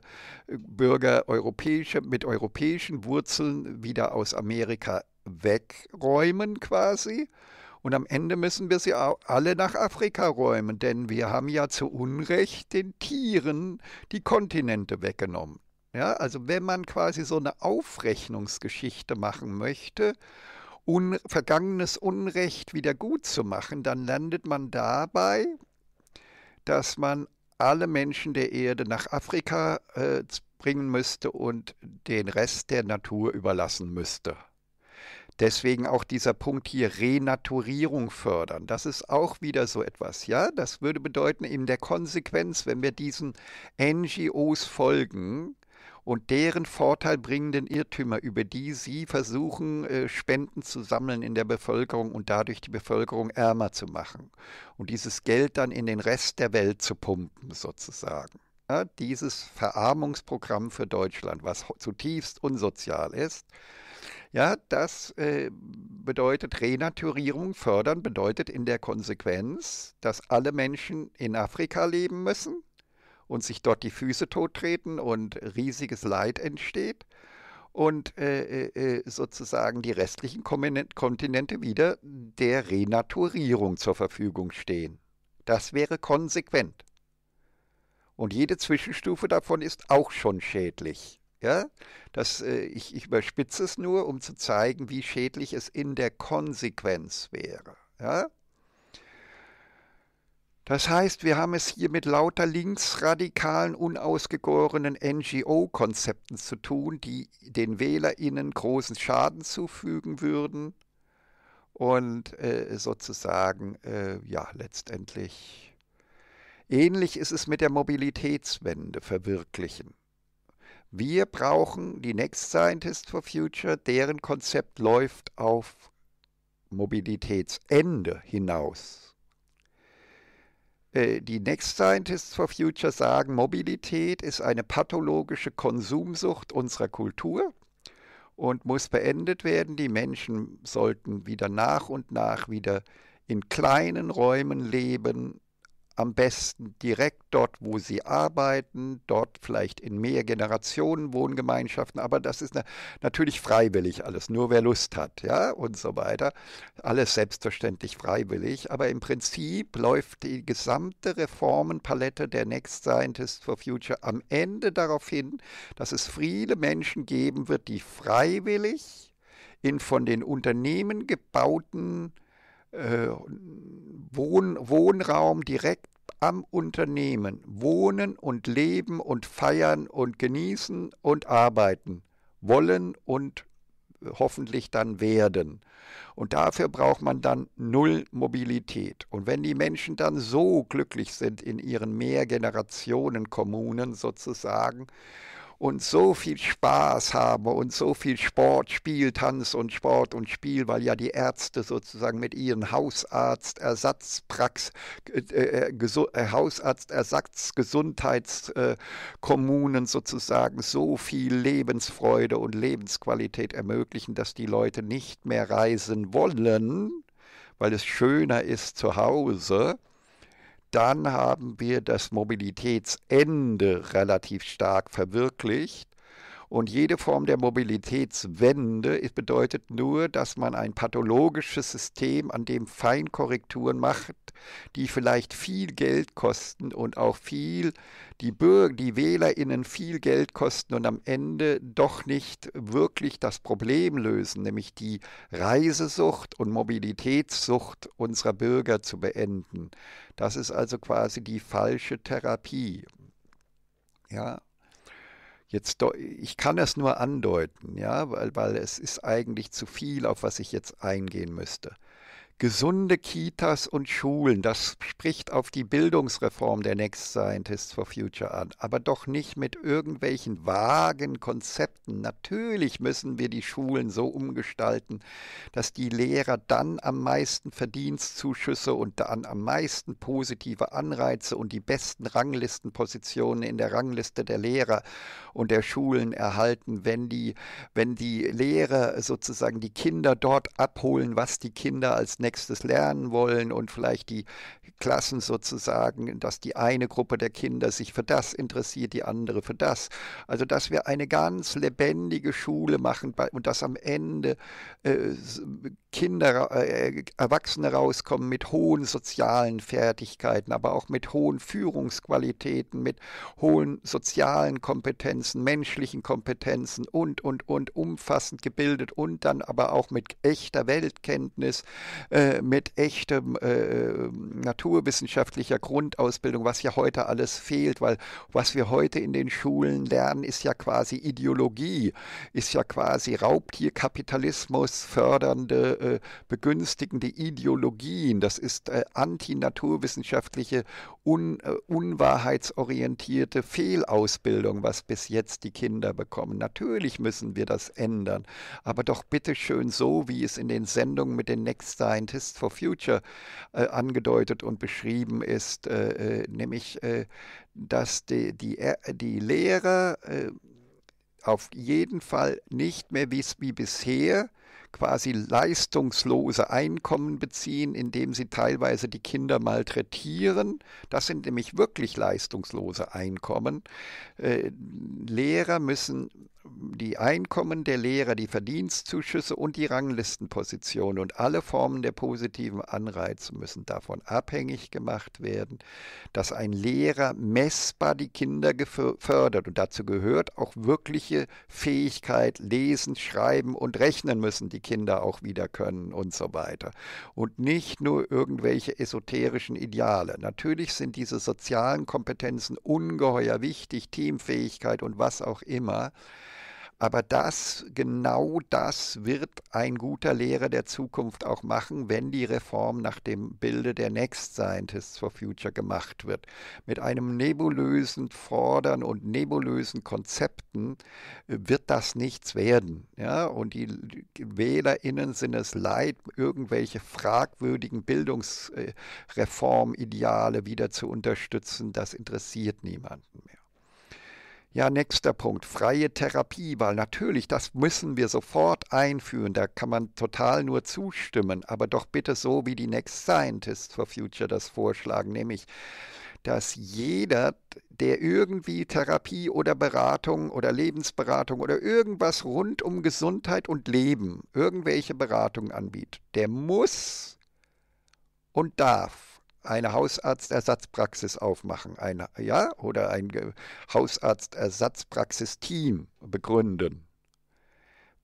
äh, Bürger europäische, mit europäischen Wurzeln wieder aus Amerika wegräumen quasi. Und am Ende müssen wir sie alle nach Afrika räumen, denn wir haben ja zu Unrecht den Tieren die Kontinente weggenommen. Ja, also wenn man quasi so eine Aufrechnungsgeschichte machen möchte un vergangenes Unrecht wieder gut zu machen, dann landet man dabei, dass man alle Menschen der Erde nach Afrika äh, bringen müsste und den Rest der Natur überlassen müsste. Deswegen auch dieser Punkt hier Renaturierung fördern. Das ist auch wieder so etwas, ja? Das würde bedeuten, in der Konsequenz, wenn wir diesen NGOs folgen, und deren vorteilbringenden Irrtümer, über die sie versuchen, äh, Spenden zu sammeln in der Bevölkerung und dadurch die Bevölkerung ärmer zu machen und dieses Geld dann in den Rest der Welt zu pumpen, sozusagen. Ja, dieses Verarmungsprogramm für Deutschland, was zutiefst unsozial ist, ja, das äh, bedeutet Renaturierung fördern, bedeutet in der Konsequenz, dass alle Menschen in Afrika leben müssen, und sich dort die Füße tottreten und riesiges Leid entsteht und äh, äh, äh sozusagen die restlichen Kontinente wieder der Renaturierung zur Verfügung stehen. Das wäre konsequent. Und jede Zwischenstufe davon ist auch schon schädlich. Ja? Das, äh, ich, ich überspitze es nur, um zu zeigen, wie schädlich es in der Konsequenz wäre. Ja? Das heißt, wir haben es hier mit lauter linksradikalen, unausgegorenen NGO-Konzepten zu tun, die den WählerInnen großen Schaden zufügen würden und äh, sozusagen, äh, ja, letztendlich. Ähnlich ist es mit der Mobilitätswende verwirklichen. Wir brauchen die Next Scientist for Future, deren Konzept läuft auf Mobilitätsende hinaus. Äh, die Next Scientists for Future sagen, Mobilität ist eine pathologische Konsumsucht unserer Kultur und muss beendet werden. Die Menschen sollten wieder nach und nach wieder in kleinen Räumen leben, am besten direkt dort, wo sie arbeiten, dort vielleicht in mehr Generationen Wohngemeinschaften, aber das ist natürlich freiwillig alles, nur wer Lust hat, ja, und so weiter. Alles selbstverständlich freiwillig, aber im Prinzip läuft die gesamte Reformenpalette der Next Scientists for Future am Ende darauf hin, dass es viele Menschen geben wird, die freiwillig in von den Unternehmen gebauten äh, Wohn Wohnraum direkt am Unternehmen. Wohnen und leben und feiern und genießen und arbeiten. Wollen und äh, hoffentlich dann werden. Und dafür braucht man dann null Mobilität. Und wenn die Menschen dann so glücklich sind in ihren Mehrgenerationen-Kommunen sozusagen und so viel Spaß habe und so viel Sport, Spiel, Tanz und Sport und Spiel, weil ja die Ärzte sozusagen mit ihren Hausarztersatzprax, äh, äh, äh, Hausarztersatzgesundheitskommunen sozusagen so viel Lebensfreude und Lebensqualität ermöglichen, dass die Leute nicht mehr reisen wollen, weil es schöner ist zu Hause dann haben wir das Mobilitätsende relativ stark verwirklicht. Und jede Form der Mobilitätswende bedeutet nur, dass man ein pathologisches System, an dem Feinkorrekturen macht, die vielleicht viel Geld kosten und auch viel die Bürger, die WählerInnen viel Geld kosten und am Ende doch nicht wirklich das Problem lösen, nämlich die Reisesucht und Mobilitätssucht unserer Bürger zu beenden. Das ist also quasi die falsche Therapie. Ja, jetzt, ich kann das nur andeuten, ja, weil, weil es ist eigentlich zu viel, auf was ich jetzt eingehen müsste gesunde Kitas und Schulen, das spricht auf die Bildungsreform der Next Scientists for Future an, aber doch nicht mit irgendwelchen vagen Konzepten. Natürlich müssen wir die Schulen so umgestalten, dass die Lehrer dann am meisten Verdienstzuschüsse und dann am meisten positive Anreize und die besten Ranglistenpositionen in der Rangliste der Lehrer und der Schulen erhalten, wenn die, wenn die Lehrer sozusagen die Kinder dort abholen, was die Kinder als nächstes lernen wollen und vielleicht die Klassen sozusagen, dass die eine Gruppe der Kinder sich für das interessiert, die andere für das. Also dass wir eine ganz lebendige Schule machen und dass am Ende äh, Kinder, äh, äh Erwachsene rauskommen mit hohen sozialen Fertigkeiten, aber auch mit hohen Führungsqualitäten, mit hohen sozialen Kompetenzen, menschlichen Kompetenzen und, und, und, umfassend gebildet und dann aber auch mit echter Weltkenntnis, äh, mit echter äh, äh, naturwissenschaftlicher Grundausbildung, was ja heute alles fehlt, weil was wir heute in den Schulen lernen, ist ja quasi Ideologie, ist ja quasi Raubtierkapitalismus fördernde äh, begünstigende Ideologien, das ist äh, antinaturwissenschaftliche, un, äh, unwahrheitsorientierte Fehlausbildung, was bis jetzt die Kinder bekommen. Natürlich müssen wir das ändern, aber doch bitte schön so, wie es in den Sendungen mit den Next Scientists for Future äh, angedeutet und beschrieben ist, äh, nämlich dass die, die, die Lehrer auf jeden Fall nicht mehr wie, wie bisher quasi leistungslose Einkommen beziehen, indem sie teilweise die Kinder malträtieren. Das sind nämlich wirklich leistungslose Einkommen. Äh, Lehrer müssen die Einkommen der Lehrer, die Verdienstzuschüsse und die Ranglistenpositionen und alle Formen der positiven Anreize müssen davon abhängig gemacht werden, dass ein Lehrer messbar die Kinder fördert. Und dazu gehört auch wirkliche Fähigkeit, lesen, schreiben und rechnen müssen die Kinder auch wieder können und so weiter. Und nicht nur irgendwelche esoterischen Ideale. Natürlich sind diese sozialen Kompetenzen ungeheuer wichtig, Teamfähigkeit und was auch immer. Aber das, genau das wird ein guter Lehrer der Zukunft auch machen, wenn die Reform nach dem Bilde der Next Scientists for Future gemacht wird. Mit einem nebulösen Fordern und nebulösen Konzepten äh, wird das nichts werden. Ja? Und die WählerInnen sind es leid, irgendwelche fragwürdigen Bildungsreformideale äh, wieder zu unterstützen. Das interessiert niemanden mehr. Ja, nächster Punkt, freie Therapie, weil natürlich, das müssen wir sofort einführen, da kann man total nur zustimmen, aber doch bitte so, wie die Next Scientists for Future das vorschlagen, nämlich, dass jeder, der irgendwie Therapie oder Beratung oder Lebensberatung oder irgendwas rund um Gesundheit und Leben, irgendwelche Beratungen anbietet, der muss und darf eine Hausarztersatzpraxis aufmachen, eine, ja, oder ein Hausarztersatzpraxisteam begründen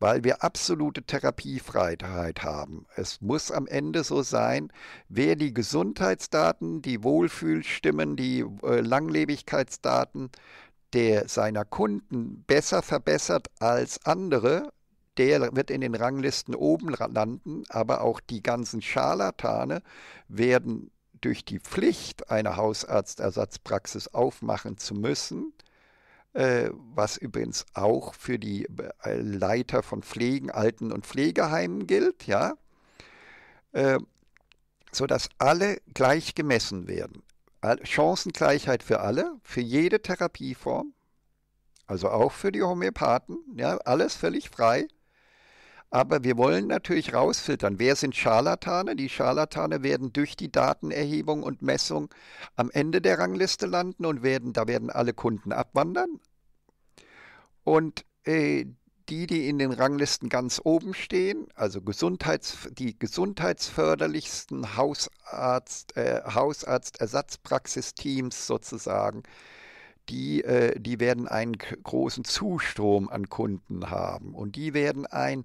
weil wir absolute Therapiefreiheit haben. Es muss am Ende so sein, wer die Gesundheitsdaten, die Wohlfühlstimmen, die äh, Langlebigkeitsdaten der seiner Kunden besser verbessert als andere, der wird in den Ranglisten oben landen, aber auch die ganzen Scharlatane werden durch die Pflicht, eine Hausarztersatzpraxis aufmachen zu müssen, äh, was übrigens auch für die äh, Leiter von Pflegen, Alten und Pflegeheimen gilt, ja, äh, sodass alle gleich gemessen werden. Chancengleichheit für alle, für jede Therapieform, also auch für die Homöopathen, ja, alles völlig frei. Aber wir wollen natürlich rausfiltern, wer sind Scharlatane? Die Scharlatane werden durch die Datenerhebung und Messung am Ende der Rangliste landen und werden, da werden alle Kunden abwandern. Und äh, die, die in den Ranglisten ganz oben stehen, also Gesundheits, die gesundheitsförderlichsten Hausarzt, äh, Hausarztersatzpraxisteams sozusagen, die, äh, die werden einen großen Zustrom an Kunden haben und die werden ein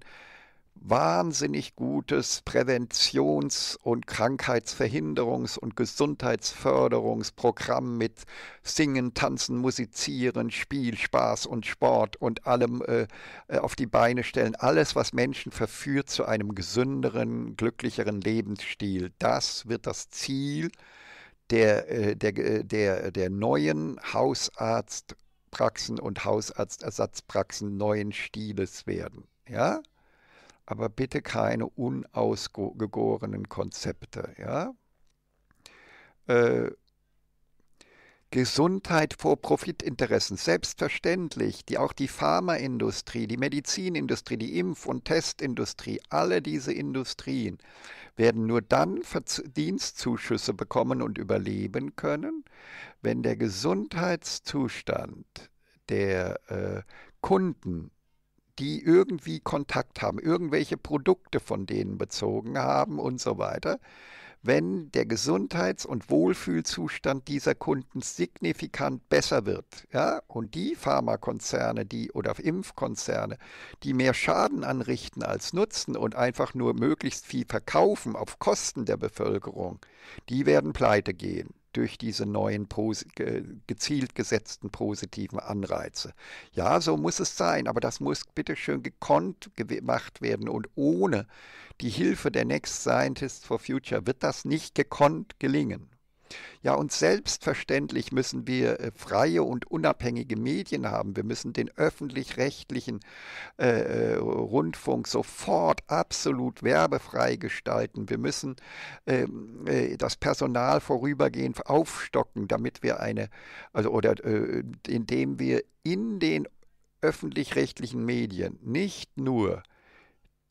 wahnsinnig gutes Präventions- und Krankheitsverhinderungs- und Gesundheitsförderungsprogramm mit Singen, Tanzen, Musizieren, Spiel, Spaß und Sport und allem äh, äh, auf die Beine stellen. Alles, was Menschen verführt zu einem gesünderen, glücklicheren Lebensstil, das wird das Ziel der, äh, der, äh, der, der neuen Hausarztpraxen und Hausarztersatzpraxen neuen Stiles werden. Ja? aber bitte keine unausgegorenen Konzepte. Ja? Äh, Gesundheit vor Profitinteressen, selbstverständlich, die auch die Pharmaindustrie, die Medizinindustrie, die Impf- und Testindustrie, alle diese Industrien werden nur dann Verdienstzuschüsse bekommen und überleben können, wenn der Gesundheitszustand der äh, Kunden die irgendwie Kontakt haben, irgendwelche Produkte von denen bezogen haben und so weiter, wenn der Gesundheits- und Wohlfühlzustand dieser Kunden signifikant besser wird. Ja? Und die Pharmakonzerne die, oder Impfkonzerne, die mehr Schaden anrichten als Nutzen und einfach nur möglichst viel verkaufen auf Kosten der Bevölkerung, die werden pleite gehen durch diese neuen gezielt gesetzten positiven Anreize. Ja, so muss es sein, aber das muss bitteschön gekonnt gemacht werden und ohne die Hilfe der Next Scientists for Future wird das nicht gekonnt gelingen. Ja, und selbstverständlich müssen wir äh, freie und unabhängige Medien haben. Wir müssen den öffentlich-rechtlichen äh, äh Rundfunk sofort absolut werbefrei gestalten. Wir müssen ähm, äh, das Personal vorübergehend aufstocken, damit wir eine, also oder äh, indem wir in den öffentlich-rechtlichen Medien nicht nur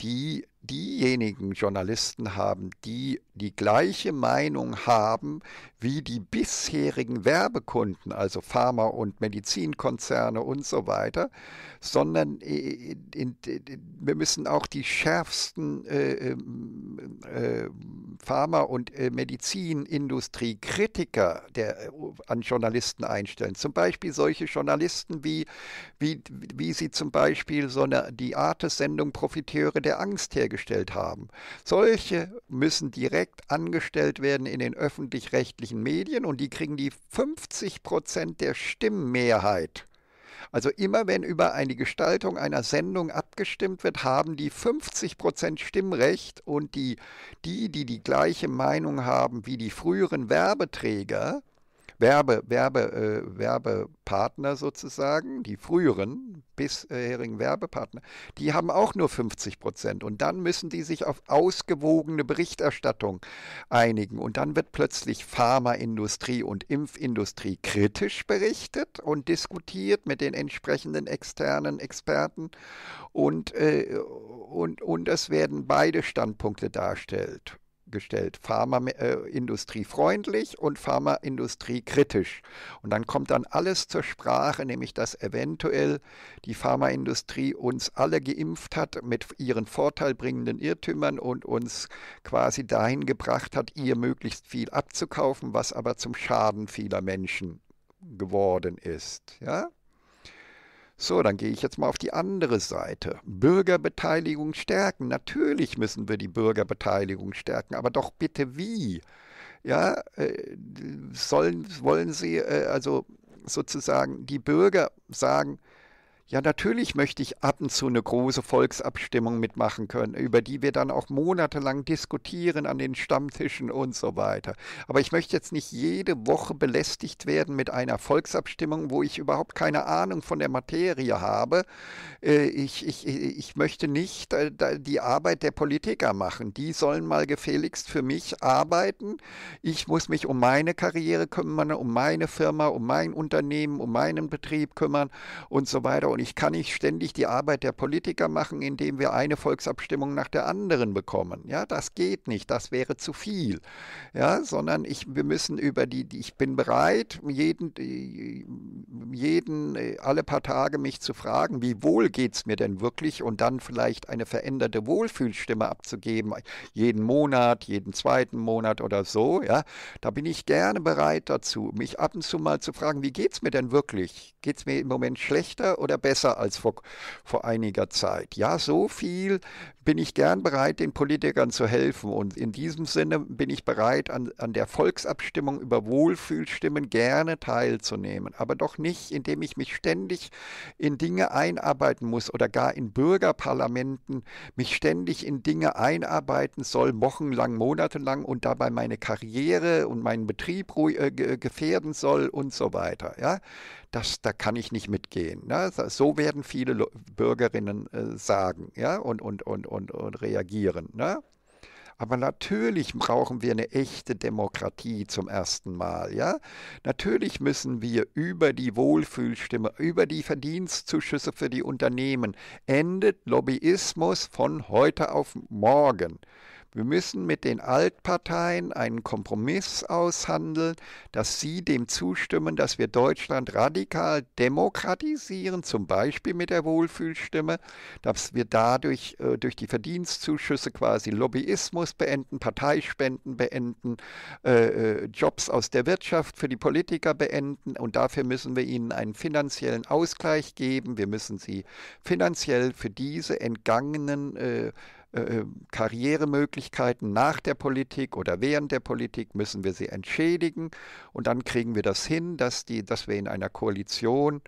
die diejenigen Journalisten haben, die die gleiche Meinung haben wie die bisherigen Werbekunden, also Pharma- und Medizinkonzerne und so weiter, sondern äh, wir müssen auch die schärfsten äh, ähm, äh, Pharma- und Medizinindustriekritiker an Journalisten einstellen. Zum Beispiel solche Journalisten wie, wie, wie sie zum Beispiel so eine, die Arte-Sendung Profiteure der Angst her hergestellt haben. Solche müssen direkt angestellt werden in den öffentlich-rechtlichen Medien und die kriegen die 50 Prozent der Stimmmehrheit. Also immer wenn über eine Gestaltung einer Sendung abgestimmt wird, haben die 50 Stimmrecht und die, die, die die gleiche Meinung haben wie die früheren Werbeträger, Werbe, Werbe, äh, Werbepartner sozusagen, die früheren bisherigen Werbepartner, die haben auch nur 50 Prozent. Und dann müssen die sich auf ausgewogene Berichterstattung einigen. Und dann wird plötzlich Pharmaindustrie und Impfindustrie kritisch berichtet und diskutiert mit den entsprechenden externen Experten. Und, äh, und, und es werden beide Standpunkte dargestellt gestellt. Pharmaindustrie äh, freundlich und Pharmaindustrie kritisch. Und dann kommt dann alles zur Sprache, nämlich dass eventuell die Pharmaindustrie uns alle geimpft hat mit ihren vorteilbringenden Irrtümern und uns quasi dahin gebracht hat, ihr möglichst viel abzukaufen, was aber zum Schaden vieler Menschen geworden ist. Ja? So, dann gehe ich jetzt mal auf die andere Seite. Bürgerbeteiligung stärken. Natürlich müssen wir die Bürgerbeteiligung stärken, aber doch bitte wie? Ja, äh, sollen, wollen Sie äh, also sozusagen die Bürger sagen, ja, natürlich möchte ich ab und zu eine große Volksabstimmung mitmachen können, über die wir dann auch monatelang diskutieren an den Stammtischen und so weiter. Aber ich möchte jetzt nicht jede Woche belästigt werden mit einer Volksabstimmung, wo ich überhaupt keine Ahnung von der Materie habe. Äh, ich, ich, ich möchte nicht äh, die Arbeit der Politiker machen. Die sollen mal gefälligst für mich arbeiten. Ich muss mich um meine Karriere kümmern, um meine Firma, um mein Unternehmen, um meinen Betrieb kümmern und so weiter. Und und ich kann nicht ständig die Arbeit der Politiker machen, indem wir eine Volksabstimmung nach der anderen bekommen. Ja, das geht nicht, das wäre zu viel. Ja, sondern ich, wir müssen über die, die ich bin bereit, jeden, jeden, alle paar Tage mich zu fragen, wie wohl geht es mir denn wirklich und dann vielleicht eine veränderte Wohlfühlstimme abzugeben, jeden Monat, jeden zweiten Monat oder so. Ja, da bin ich gerne bereit dazu, mich ab und zu mal zu fragen, wie geht es mir denn wirklich? Geht es mir im Moment schlechter oder besser? besser als vor, vor einiger Zeit. Ja, so viel bin ich gern bereit, den Politikern zu helfen. Und in diesem Sinne bin ich bereit, an, an der Volksabstimmung über Wohlfühlstimmen gerne teilzunehmen. Aber doch nicht, indem ich mich ständig in Dinge einarbeiten muss oder gar in Bürgerparlamenten mich ständig in Dinge einarbeiten soll, wochenlang, monatelang und dabei meine Karriere und meinen Betrieb äh, gefährden soll und so weiter. Ja? Das, da kann ich nicht mitgehen. Ne? So werden viele Bürgerinnen äh, sagen. Ja? Und, und, und, und und, und reagieren. Ne? Aber natürlich brauchen wir eine echte Demokratie zum ersten Mal. Ja? Natürlich müssen wir über die Wohlfühlstimme, über die Verdienstzuschüsse für die Unternehmen, endet Lobbyismus von heute auf morgen. Wir müssen mit den Altparteien einen Kompromiss aushandeln, dass sie dem zustimmen, dass wir Deutschland radikal demokratisieren, zum Beispiel mit der Wohlfühlstimme, dass wir dadurch äh, durch die Verdienstzuschüsse quasi Lobbyismus beenden, Parteispenden beenden, äh, äh Jobs aus der Wirtschaft für die Politiker beenden und dafür müssen wir ihnen einen finanziellen Ausgleich geben. Wir müssen sie finanziell für diese entgangenen äh, äh, äh, Karrieremöglichkeiten nach der Politik oder während der Politik müssen wir sie entschädigen und dann kriegen wir das hin, dass, die, dass wir in einer Koalition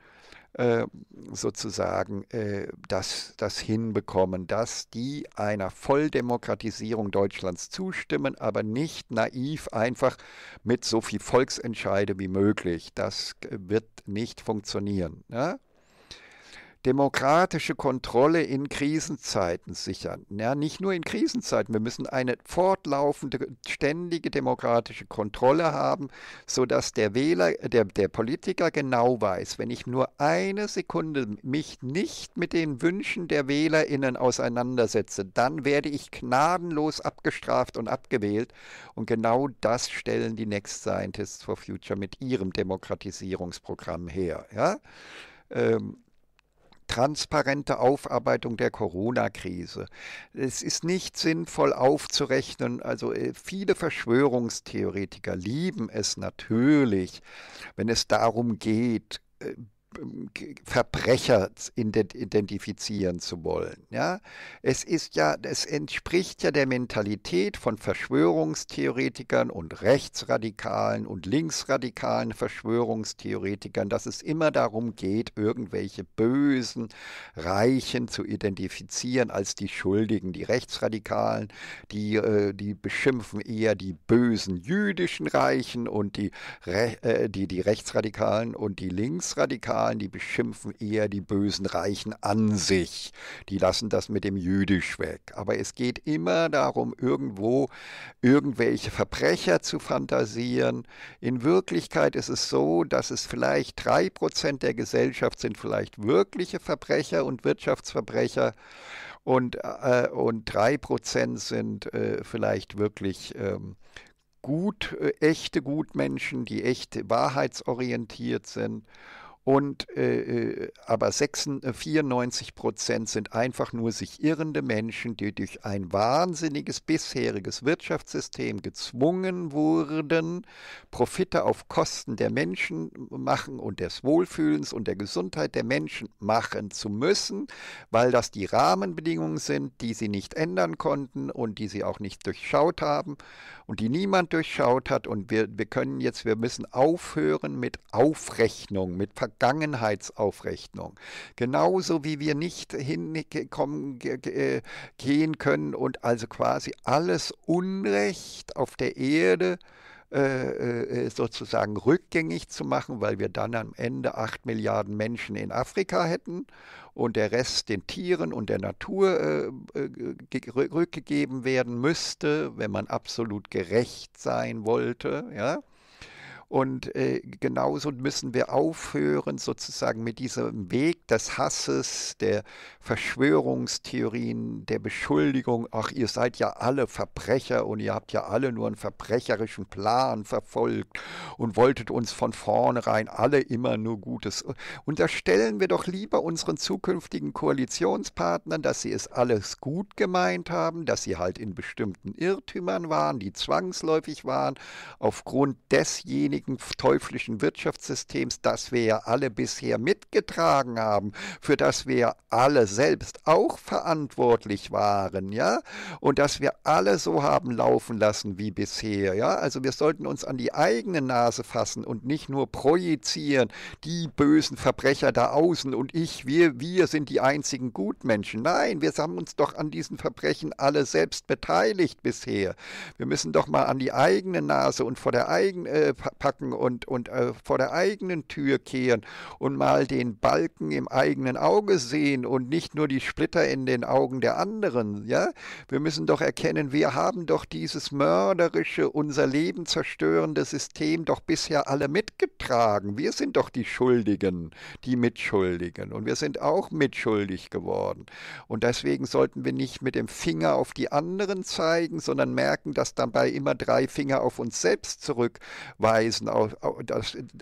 äh, sozusagen äh, das, das hinbekommen, dass die einer Volldemokratisierung Deutschlands zustimmen, aber nicht naiv einfach mit so viel Volksentscheide wie möglich. Das äh, wird nicht funktionieren. Ja? Ne? demokratische Kontrolle in Krisenzeiten sichern. Ja, nicht nur in Krisenzeiten. Wir müssen eine fortlaufende, ständige demokratische Kontrolle haben, sodass der Wähler, der, der Politiker genau weiß, wenn ich nur eine Sekunde mich nicht mit den Wünschen der WählerInnen auseinandersetze, dann werde ich gnadenlos abgestraft und abgewählt. Und genau das stellen die Next Scientists for Future mit ihrem Demokratisierungsprogramm her. Ja? Ähm, transparente Aufarbeitung der Corona-Krise. Es ist nicht sinnvoll aufzurechnen, also äh, viele Verschwörungstheoretiker lieben es natürlich, wenn es darum geht, äh, Verbrecher identifizieren zu wollen. Ja? Es ist ja, es entspricht ja der Mentalität von Verschwörungstheoretikern und rechtsradikalen und linksradikalen Verschwörungstheoretikern, dass es immer darum geht, irgendwelche bösen Reichen zu identifizieren als die Schuldigen. Die Rechtsradikalen, die, äh, die beschimpfen eher die bösen jüdischen Reichen und die, äh, die, die Rechtsradikalen und die Linksradikalen Liberalen, die beschimpfen eher die bösen Reichen an sich. Die lassen das mit dem Jüdisch weg. Aber es geht immer darum, irgendwo irgendwelche Verbrecher zu fantasieren. In Wirklichkeit ist es so, dass es vielleicht drei Prozent der Gesellschaft sind vielleicht wirkliche Verbrecher und Wirtschaftsverbrecher und, äh, und 3% sind äh, vielleicht wirklich ähm, gut, äh, echte Gutmenschen, die echt wahrheitsorientiert sind. Und äh, äh aber 96, 94 äh, Prozent sind einfach nur sich irrende Menschen, die durch ein wahnsinniges bisheriges Wirtschaftssystem gezwungen wurden, Profite auf Kosten der Menschen machen und des Wohlfühlens und der Gesundheit der Menschen machen zu müssen, weil das die Rahmenbedingungen sind, die sie nicht ändern konnten und die sie auch nicht durchschaut haben und die niemand durchschaut hat. Und wir, wir können jetzt, wir müssen aufhören mit Aufrechnung, mit Ver Vergangenheitsaufrechnung. Genauso wie wir nicht hinkommen äh, gehen können und also quasi alles Unrecht auf der Erde äh, äh, sozusagen rückgängig zu machen, weil wir dann am Ende 8 Milliarden Menschen in Afrika hätten und der Rest den Tieren und der Natur rückgegeben werden müsste, wenn man absolut gerecht sein wollte. Ja? Und äh, genauso müssen wir aufhören, sozusagen mit diesem Weg des Hasses, der Verschwörungstheorien, der Beschuldigung, ach, ihr seid ja alle Verbrecher und ihr habt ja alle nur einen verbrecherischen Plan verfolgt und wolltet uns von vornherein alle immer nur Gutes. Unterstellen wir doch lieber unseren zukünftigen Koalitionspartnern, dass sie es alles gut gemeint haben, dass sie halt in bestimmten Irrtümern waren, die zwangsläufig waren, aufgrund desjenigen, heutigen teuflischen Wirtschaftssystems, das wir ja alle bisher mitgetragen haben, für das wir alle selbst auch verantwortlich waren, ja, und dass wir alle so haben laufen lassen wie bisher, ja, also wir sollten uns an die eigene Nase fassen und nicht nur projizieren, die bösen Verbrecher da außen und ich, wir, wir sind die einzigen Gutmenschen. Nein, wir haben uns doch an diesen Verbrechen alle selbst beteiligt bisher. Wir müssen doch mal an die eigene Nase und vor der eigenen äh, auspacken und, und äh, vor der eigenen Tür kehren und mal den Balken im eigenen Auge sehen und nicht nur die Splitter in den Augen der anderen. Ja? Wir müssen doch erkennen, wir haben doch dieses mörderische, unser Leben zerstörende System doch bisher alle mitgetragen. Wir sind doch die Schuldigen, die Mitschuldigen. Und wir sind auch mitschuldig geworden. Und deswegen sollten wir nicht mit dem Finger auf die anderen zeigen, sondern merken, dass dabei immer drei Finger auf uns selbst zurückweisen lassen auf,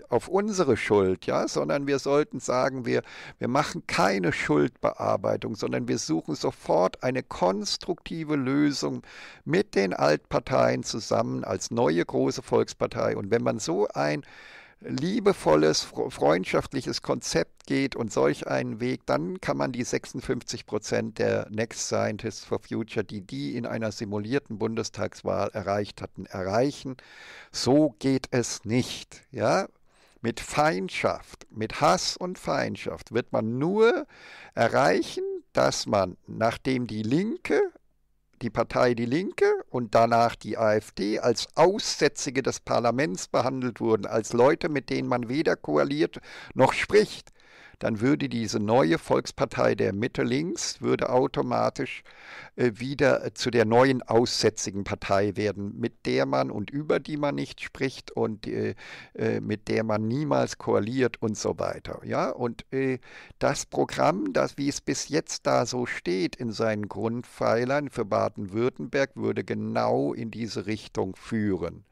auf unsere Schuld, ja, sondern wir sollten sagen, wir, wir machen keine Schuldbearbeitung, sondern wir suchen sofort eine konstruktive Lösung mit den Altparteien zusammen als neue große Volkspartei. Und wenn man so ein liebevolles, freundschaftliches Konzept geht und solch einen Weg, dann kann man die 56 Prozent der Next Scientists for Future, die die in einer simulierten Bundestagswahl erreicht hatten, erreichen. So geht es nicht. Ja, mit Feindschaft, mit Hass und Feindschaft wird man nur erreichen, dass man, nachdem die Linke, die Partei Die Linke und danach die AfD als Aussätzige des Parlaments behandelt wurden, als Leute, mit denen man weder koaliert noch spricht, dann würde diese neue Volkspartei der Mitte-Links würde automatisch äh, wieder äh, zu der neuen aussätzigen Partei werden, mit der man und über die man nicht spricht und äh, äh mit der man niemals koaliert und so weiter. Ja, und das Programm, das wie es bis jetzt da so steht in seinen Grundpfeilern für Baden-Württemberg, würde genau in diese Richtung führen.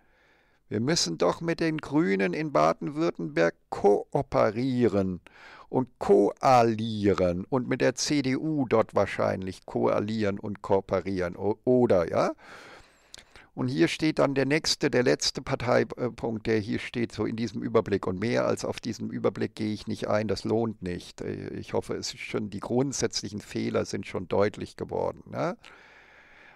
Wir müssen doch mit den Grünen in Baden-Württemberg kooperieren und koalieren und mit der CDU dort wahrscheinlich koalieren und kooperieren oder ja. Und hier steht dann der nächste, der letzte Parteipunkt, der hier steht, so in diesem Überblick. Und mehr als auf diesen Überblick gehe ich nicht ein, das lohnt nicht. Ich hoffe, es ist schon, die grundsätzlichen Fehler sind schon deutlich geworden. Ne?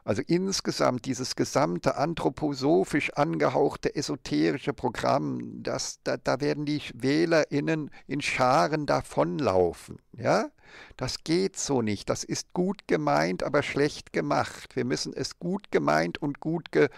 Also insgesamt dieses gesamte anthroposophisch angehauchte esoterische Programm, das, da, da werden die WählerInnen in Scharen davonlaufen. Ja? Das geht so nicht. Das ist gut gemeint, aber schlecht gemacht. Wir müssen es gut gemeint und gut ge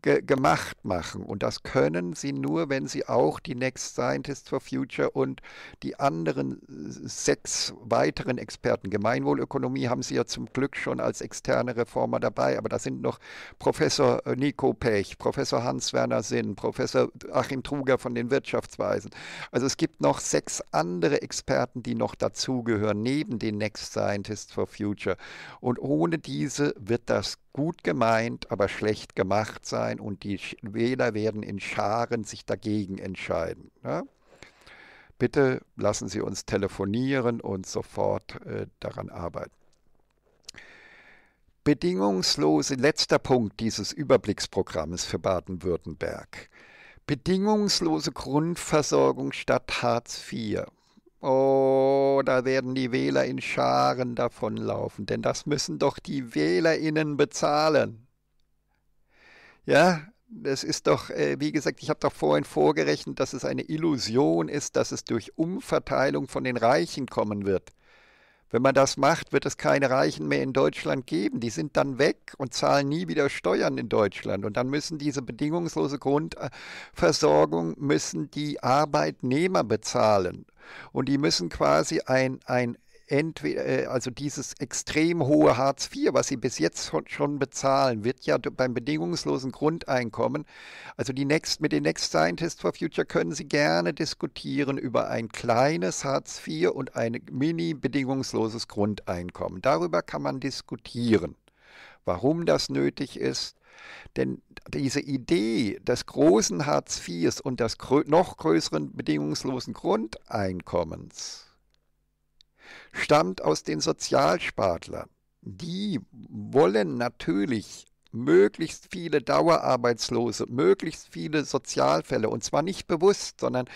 ge gemacht machen. Und das können sie nur, wenn sie auch die Next Scientists for Future und die anderen sechs weiteren Experten, Gemeinwohlökonomie haben sie ja zum Glück schon als externe Reformer dabei, aber da sind noch Professor äh, Nico Pech, Professor Hans-Werner Sinn, Professor Achim Truger von den Wirtschaftsweisen. Also es gibt noch sechs andere Experten, die noch dazugehören, neben den Next Scientists for Future. Und ohne diese wird das gut gemeint, aber schlecht gemacht sein und die Wähler werden in Scharen sich dagegen entscheiden. Ja? Bitte lassen Sie uns telefonieren und sofort äh, daran arbeiten. Bedingungslose, letzter Punkt dieses Überblicksprogramms für Baden-Württemberg. Bedingungslose Grundversorgung statt Hartz IV. Oh, da werden die Wähler in Scharen davonlaufen, denn das müssen doch die Wählerinnen bezahlen. Ja, das ist doch, äh, wie gesagt, ich habe doch vorhin vorgerechnet, dass es eine Illusion ist, dass es durch Umverteilung von den Reichen kommen wird. Wenn man das macht, wird es keine Reichen mehr in Deutschland geben. Die sind dann weg und zahlen nie wieder Steuern in Deutschland. Und dann müssen diese bedingungslose Grundversorgung, müssen die Arbeitnehmer bezahlen. Und die müssen quasi ein, ein entweder, äh, also dieses extrem hohe Hartz IV, was sie bis jetzt schon bezahlen, wird ja beim bedingungslosen Grundeinkommen, also die Next, mit den Next Scientists for Future können sie gerne diskutieren über ein kleines Hartz IV und ein mini-bedingungsloses Grundeinkommen. Darüber kann man diskutieren, warum das nötig ist. Denn diese Idee des großen Hartz IVs und des noch größeren bedingungslosen Grundeinkommens, stammt aus den Sozialspartlern. Die wollen natürlich möglichst viele Dauerarbeitslose, möglichst viele Sozialfälle und zwar nicht bewusst, sondern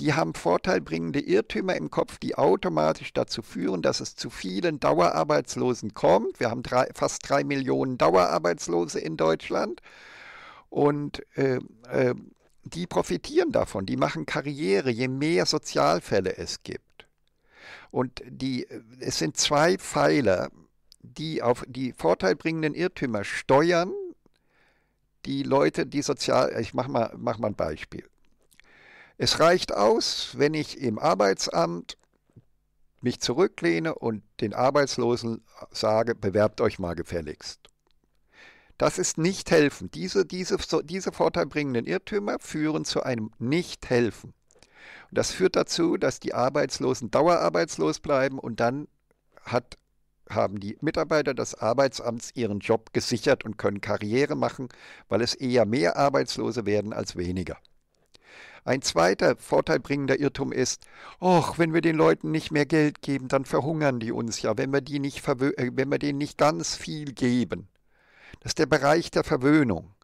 die haben vorteilbringende Irrtümer im Kopf, die automatisch dazu führen, dass es zu vielen Dauerarbeitslosen kommt. Wir haben drei, fast drei Millionen Dauerarbeitslose in Deutschland und äh, äh, die profitieren davon, die machen Karriere, je mehr Sozialfälle es gibt. Und die, es sind zwei Pfeiler, die auf die vorteilbringenden Irrtümer steuern, die Leute, die sozial, ich mache mal, mach mal ein Beispiel. Es reicht aus, wenn ich im Arbeitsamt mich zurücklehne und den Arbeitslosen sage, bewerbt euch mal gefälligst. Das ist nicht helfen. Diese, diese, diese vorteilbringenden Irrtümer führen zu einem Nichthelfen. Das führt dazu, dass die Arbeitslosen dauerarbeitslos bleiben und dann hat, haben die Mitarbeiter des Arbeitsamts ihren Job gesichert und können Karriere machen, weil es eher mehr Arbeitslose werden als weniger. Ein zweiter vorteilbringender Irrtum ist, och, wenn wir den Leuten nicht mehr Geld geben, dann verhungern die uns ja, wenn wir, die nicht äh, wenn wir denen nicht ganz viel geben. Das ist der Bereich der Verwöhnung.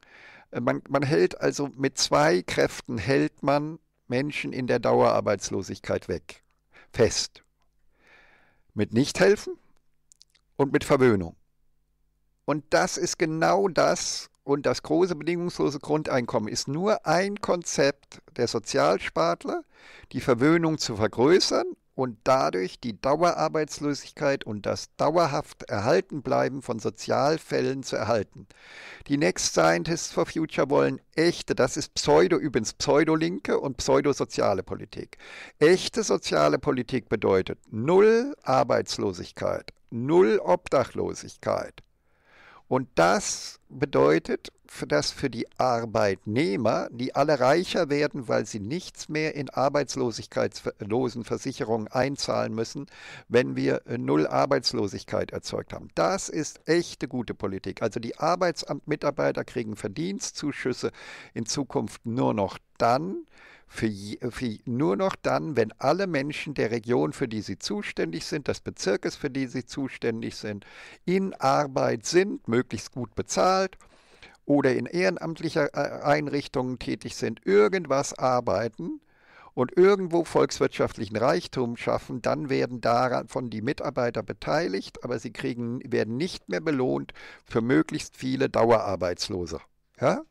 Äh, man, man hält also mit zwei Kräften, hält man Menschen in der Dauerarbeitslosigkeit weg. Fest. Mit Nichthelfen und mit Verwöhnung. Und das ist genau das. Und das große bedingungslose Grundeinkommen ist nur ein Konzept der Sozialspartler, die Verwöhnung zu vergrößern und dadurch die Dauerarbeitslosigkeit und das dauerhaft Erhaltenbleiben von Sozialfällen zu erhalten. Die Next Scientists for Future wollen echte, das ist Pseudo übrigens Pseudolinke und Pseudosoziale Politik. Echte soziale Politik bedeutet null Arbeitslosigkeit, null Obdachlosigkeit, und das bedeutet, dass für die Arbeitnehmer, die alle reicher werden, weil sie nichts mehr in Arbeitslosigkeitslosenversicherungen einzahlen müssen, wenn wir äh, null Arbeitslosigkeit erzeugt haben. Das ist echte gute Politik. Also die Arbeitsamtmitarbeiter kriegen Verdienstzuschüsse in Zukunft nur noch dann, für, für, nur noch dann, wenn alle Menschen der Region, für die sie zuständig sind, des Bezirkes, für die sie zuständig sind, in Arbeit sind, möglichst gut bezahlt oder in ehrenamtlicher äh, Einrichtungen tätig sind, irgendwas arbeiten und irgendwo volkswirtschaftlichen Reichtum schaffen, dann werden davon die Mitarbeiter beteiligt, aber sie kriegen, werden nicht mehr belohnt für möglichst viele Dauerarbeitslose. Ja?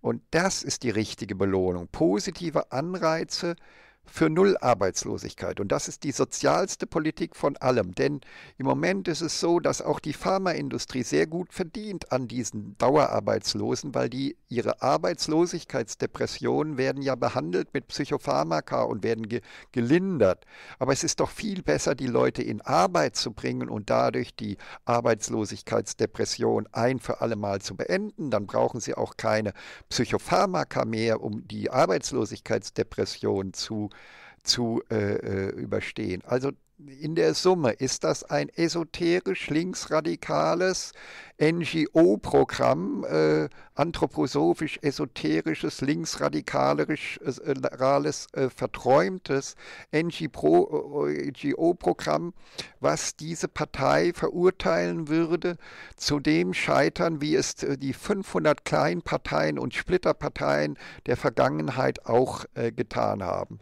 Und das ist die richtige Belohnung. Positive Anreize für Null Arbeitslosigkeit. Und das ist die sozialste Politik von allem. Denn im Moment ist es so, dass auch die Pharmaindustrie sehr gut verdient an diesen Dauerarbeitslosen, weil die ihre Arbeitslosigkeitsdepressionen werden ja behandelt mit Psychopharmaka und werden ge gelindert. Aber es ist doch viel besser, die Leute in Arbeit zu bringen und dadurch die Arbeitslosigkeitsdepression ein für alle Mal zu beenden. Dann brauchen sie auch keine Psychopharmaka mehr, um die Arbeitslosigkeitsdepression zu zu äh, äh, überstehen. Also in der Summe ist das ein esoterisch linksradikales NGO-Programm, äh, anthroposophisch esoterisches, linksradikales, äh, äh, verträumtes NGO-Programm, was diese Partei verurteilen würde, zu dem Scheitern, wie es äh, die 500 Kleinparteien und Splitterparteien der Vergangenheit auch äh, getan haben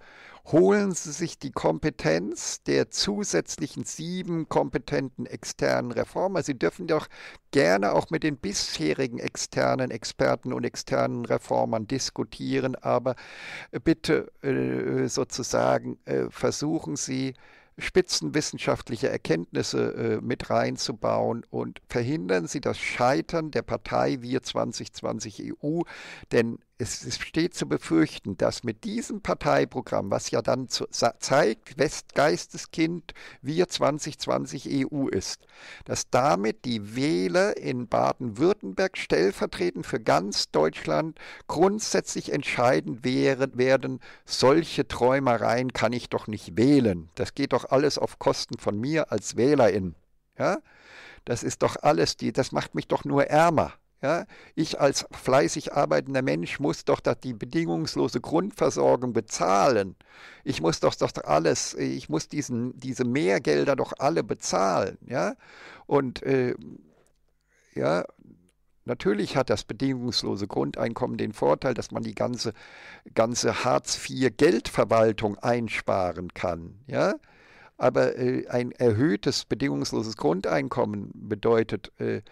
holen Sie sich die Kompetenz der zusätzlichen sieben kompetenten externen Reformer. Sie dürfen doch gerne auch mit den bisherigen externen Experten und externen Reformern diskutieren, aber äh, bitte äh, sozusagen äh, versuchen Sie, spitzenwissenschaftliche Erkenntnisse äh, mit reinzubauen und verhindern Sie das Scheitern der Partei Wir 2020 EU, denn es, es steht zu befürchten, dass mit diesem Parteiprogramm, was ja dann zu, zeigt, Westgeisteskind, wir 2020 EU ist, dass damit die Wähler in Baden-Württemberg stellvertretend für ganz Deutschland grundsätzlich entscheidend wären, werden, solche Träumereien kann ich doch nicht wählen. Das geht doch alles auf Kosten von mir als Wählerin. Ja? Das ist doch alles, die, das macht mich doch nur ärmer. Ja, ich als fleißig arbeitender Mensch muss doch die bedingungslose Grundversorgung bezahlen. Ich muss doch, doch alles, ich muss diesen, diese Mehrgelder doch alle bezahlen. Ja? Und äh, ja, Natürlich hat das bedingungslose Grundeinkommen den Vorteil, dass man die ganze, ganze Hartz-IV-Geldverwaltung einsparen kann. Ja? Aber äh, ein erhöhtes bedingungsloses Grundeinkommen bedeutet, äh,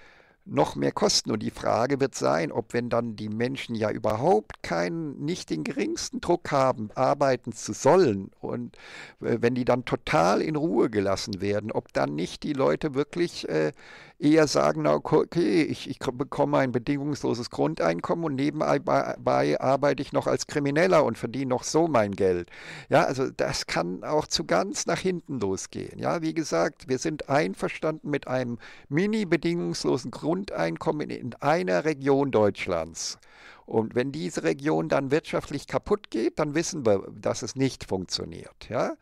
noch mehr kosten. Und die Frage wird sein, ob wenn dann die Menschen ja überhaupt keinen, nicht den geringsten Druck haben, arbeiten zu sollen und äh, wenn die dann total in Ruhe gelassen werden, ob dann nicht die Leute wirklich äh, eher sagen, okay, ich, ich bekomme ein bedingungsloses Grundeinkommen und nebenbei arbeite ich noch als Krimineller und verdiene noch so mein Geld. Ja, also das kann auch zu ganz nach hinten losgehen. Ja, wie gesagt, wir sind einverstanden mit einem mini-bedingungslosen Grundeinkommen in einer Region Deutschlands. Und wenn diese Region dann wirtschaftlich kaputt geht, dann wissen wir, dass es nicht funktioniert. Ja?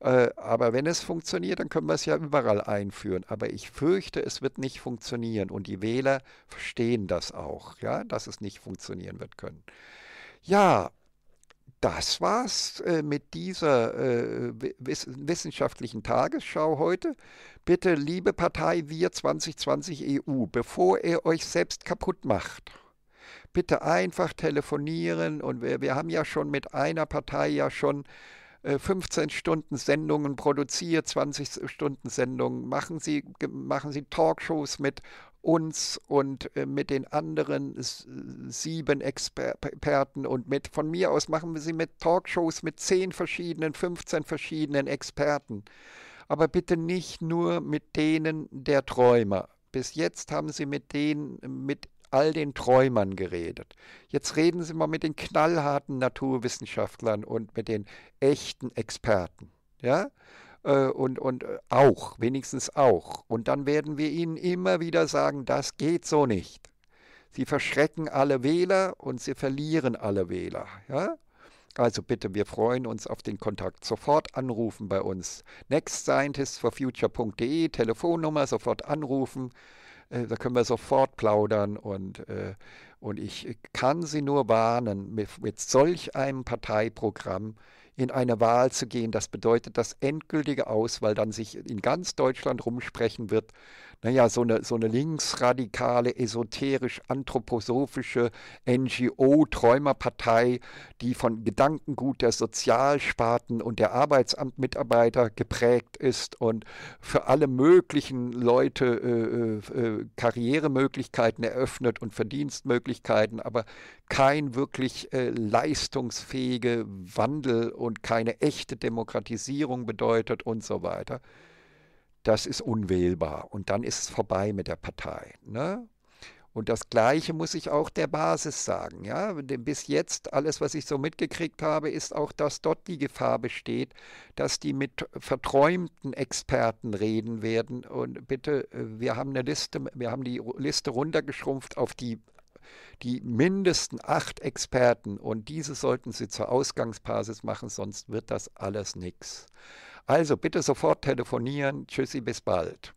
Äh, aber wenn es funktioniert, dann können wir es ja überall einführen. Aber ich fürchte, es wird nicht funktionieren. Und die Wähler verstehen das auch, ja, dass es nicht funktionieren wird können. Ja, das war's äh, mit dieser äh, wiss wissenschaftlichen Tagesschau heute. Bitte, liebe Partei Wir 2020 EU, bevor ihr euch selbst kaputt macht, bitte einfach telefonieren und wir, wir haben ja schon mit einer Partei ja schon 15 äh, Stunden Sendungen produziert, 20 Stunden Sendungen. Machen Sie, machen Sie Talkshows mit uns und äh, mit den anderen sieben Experten und mit, von mir aus machen wir sie mit Talkshows mit zehn verschiedenen, 15 verschiedenen Experten. Aber bitte nicht nur mit denen der Träumer. Bis jetzt haben sie mit denen, mit all den Träumern geredet. Jetzt reden Sie mal mit den knallharten Naturwissenschaftlern und mit den echten Experten. Ja? Äh, und, und äh, auch, wenigstens auch. Und dann werden wir Ihnen immer wieder sagen, das geht so nicht. Sie verschrecken alle Wähler und sie verlieren alle Wähler. Ja? Also bitte, wir freuen uns auf den Kontakt. Sofort anrufen bei uns. nextscientistforfuture.de, Telefonnummer, sofort anrufen. Äh, da können wir sofort plaudern und, äh, und ich kann Sie nur warnen, mit, mit solch einem Parteiprogramm in eine Wahl zu gehen, das bedeutet das endgültige Aus, weil dann sich in ganz Deutschland rumsprechen wird, naja, so eine, so eine linksradikale, esoterisch-anthroposophische NGO-Träumerpartei, die von Gedankengut der Sozialsparten und der Arbeitsamtmitarbeiter geprägt ist und für alle möglichen Leute äh, äh, äh, Karrieremöglichkeiten eröffnet und Verdienstmöglichkeiten, aber kein wirklich äh, leistungsfähige Wandel und keine echte Demokratisierung bedeutet und so weiter das ist unwählbar und dann ist es vorbei mit der Partei. Ne? Und das Gleiche muss ich auch der Basis sagen. Ja? Bis jetzt, alles, was ich so mitgekriegt habe, ist auch, dass dort die Gefahr besteht, dass die mit verträumten Experten reden werden. Und bitte, äh, wir haben eine Liste, wir haben die Liste runtergeschrumpft auf die die mindesten acht Experten und diese sollten sie zur Ausgangsbasis machen, sonst wird das alles nichts. Also bitte sofort telefonieren. Tschüssi, bis bald.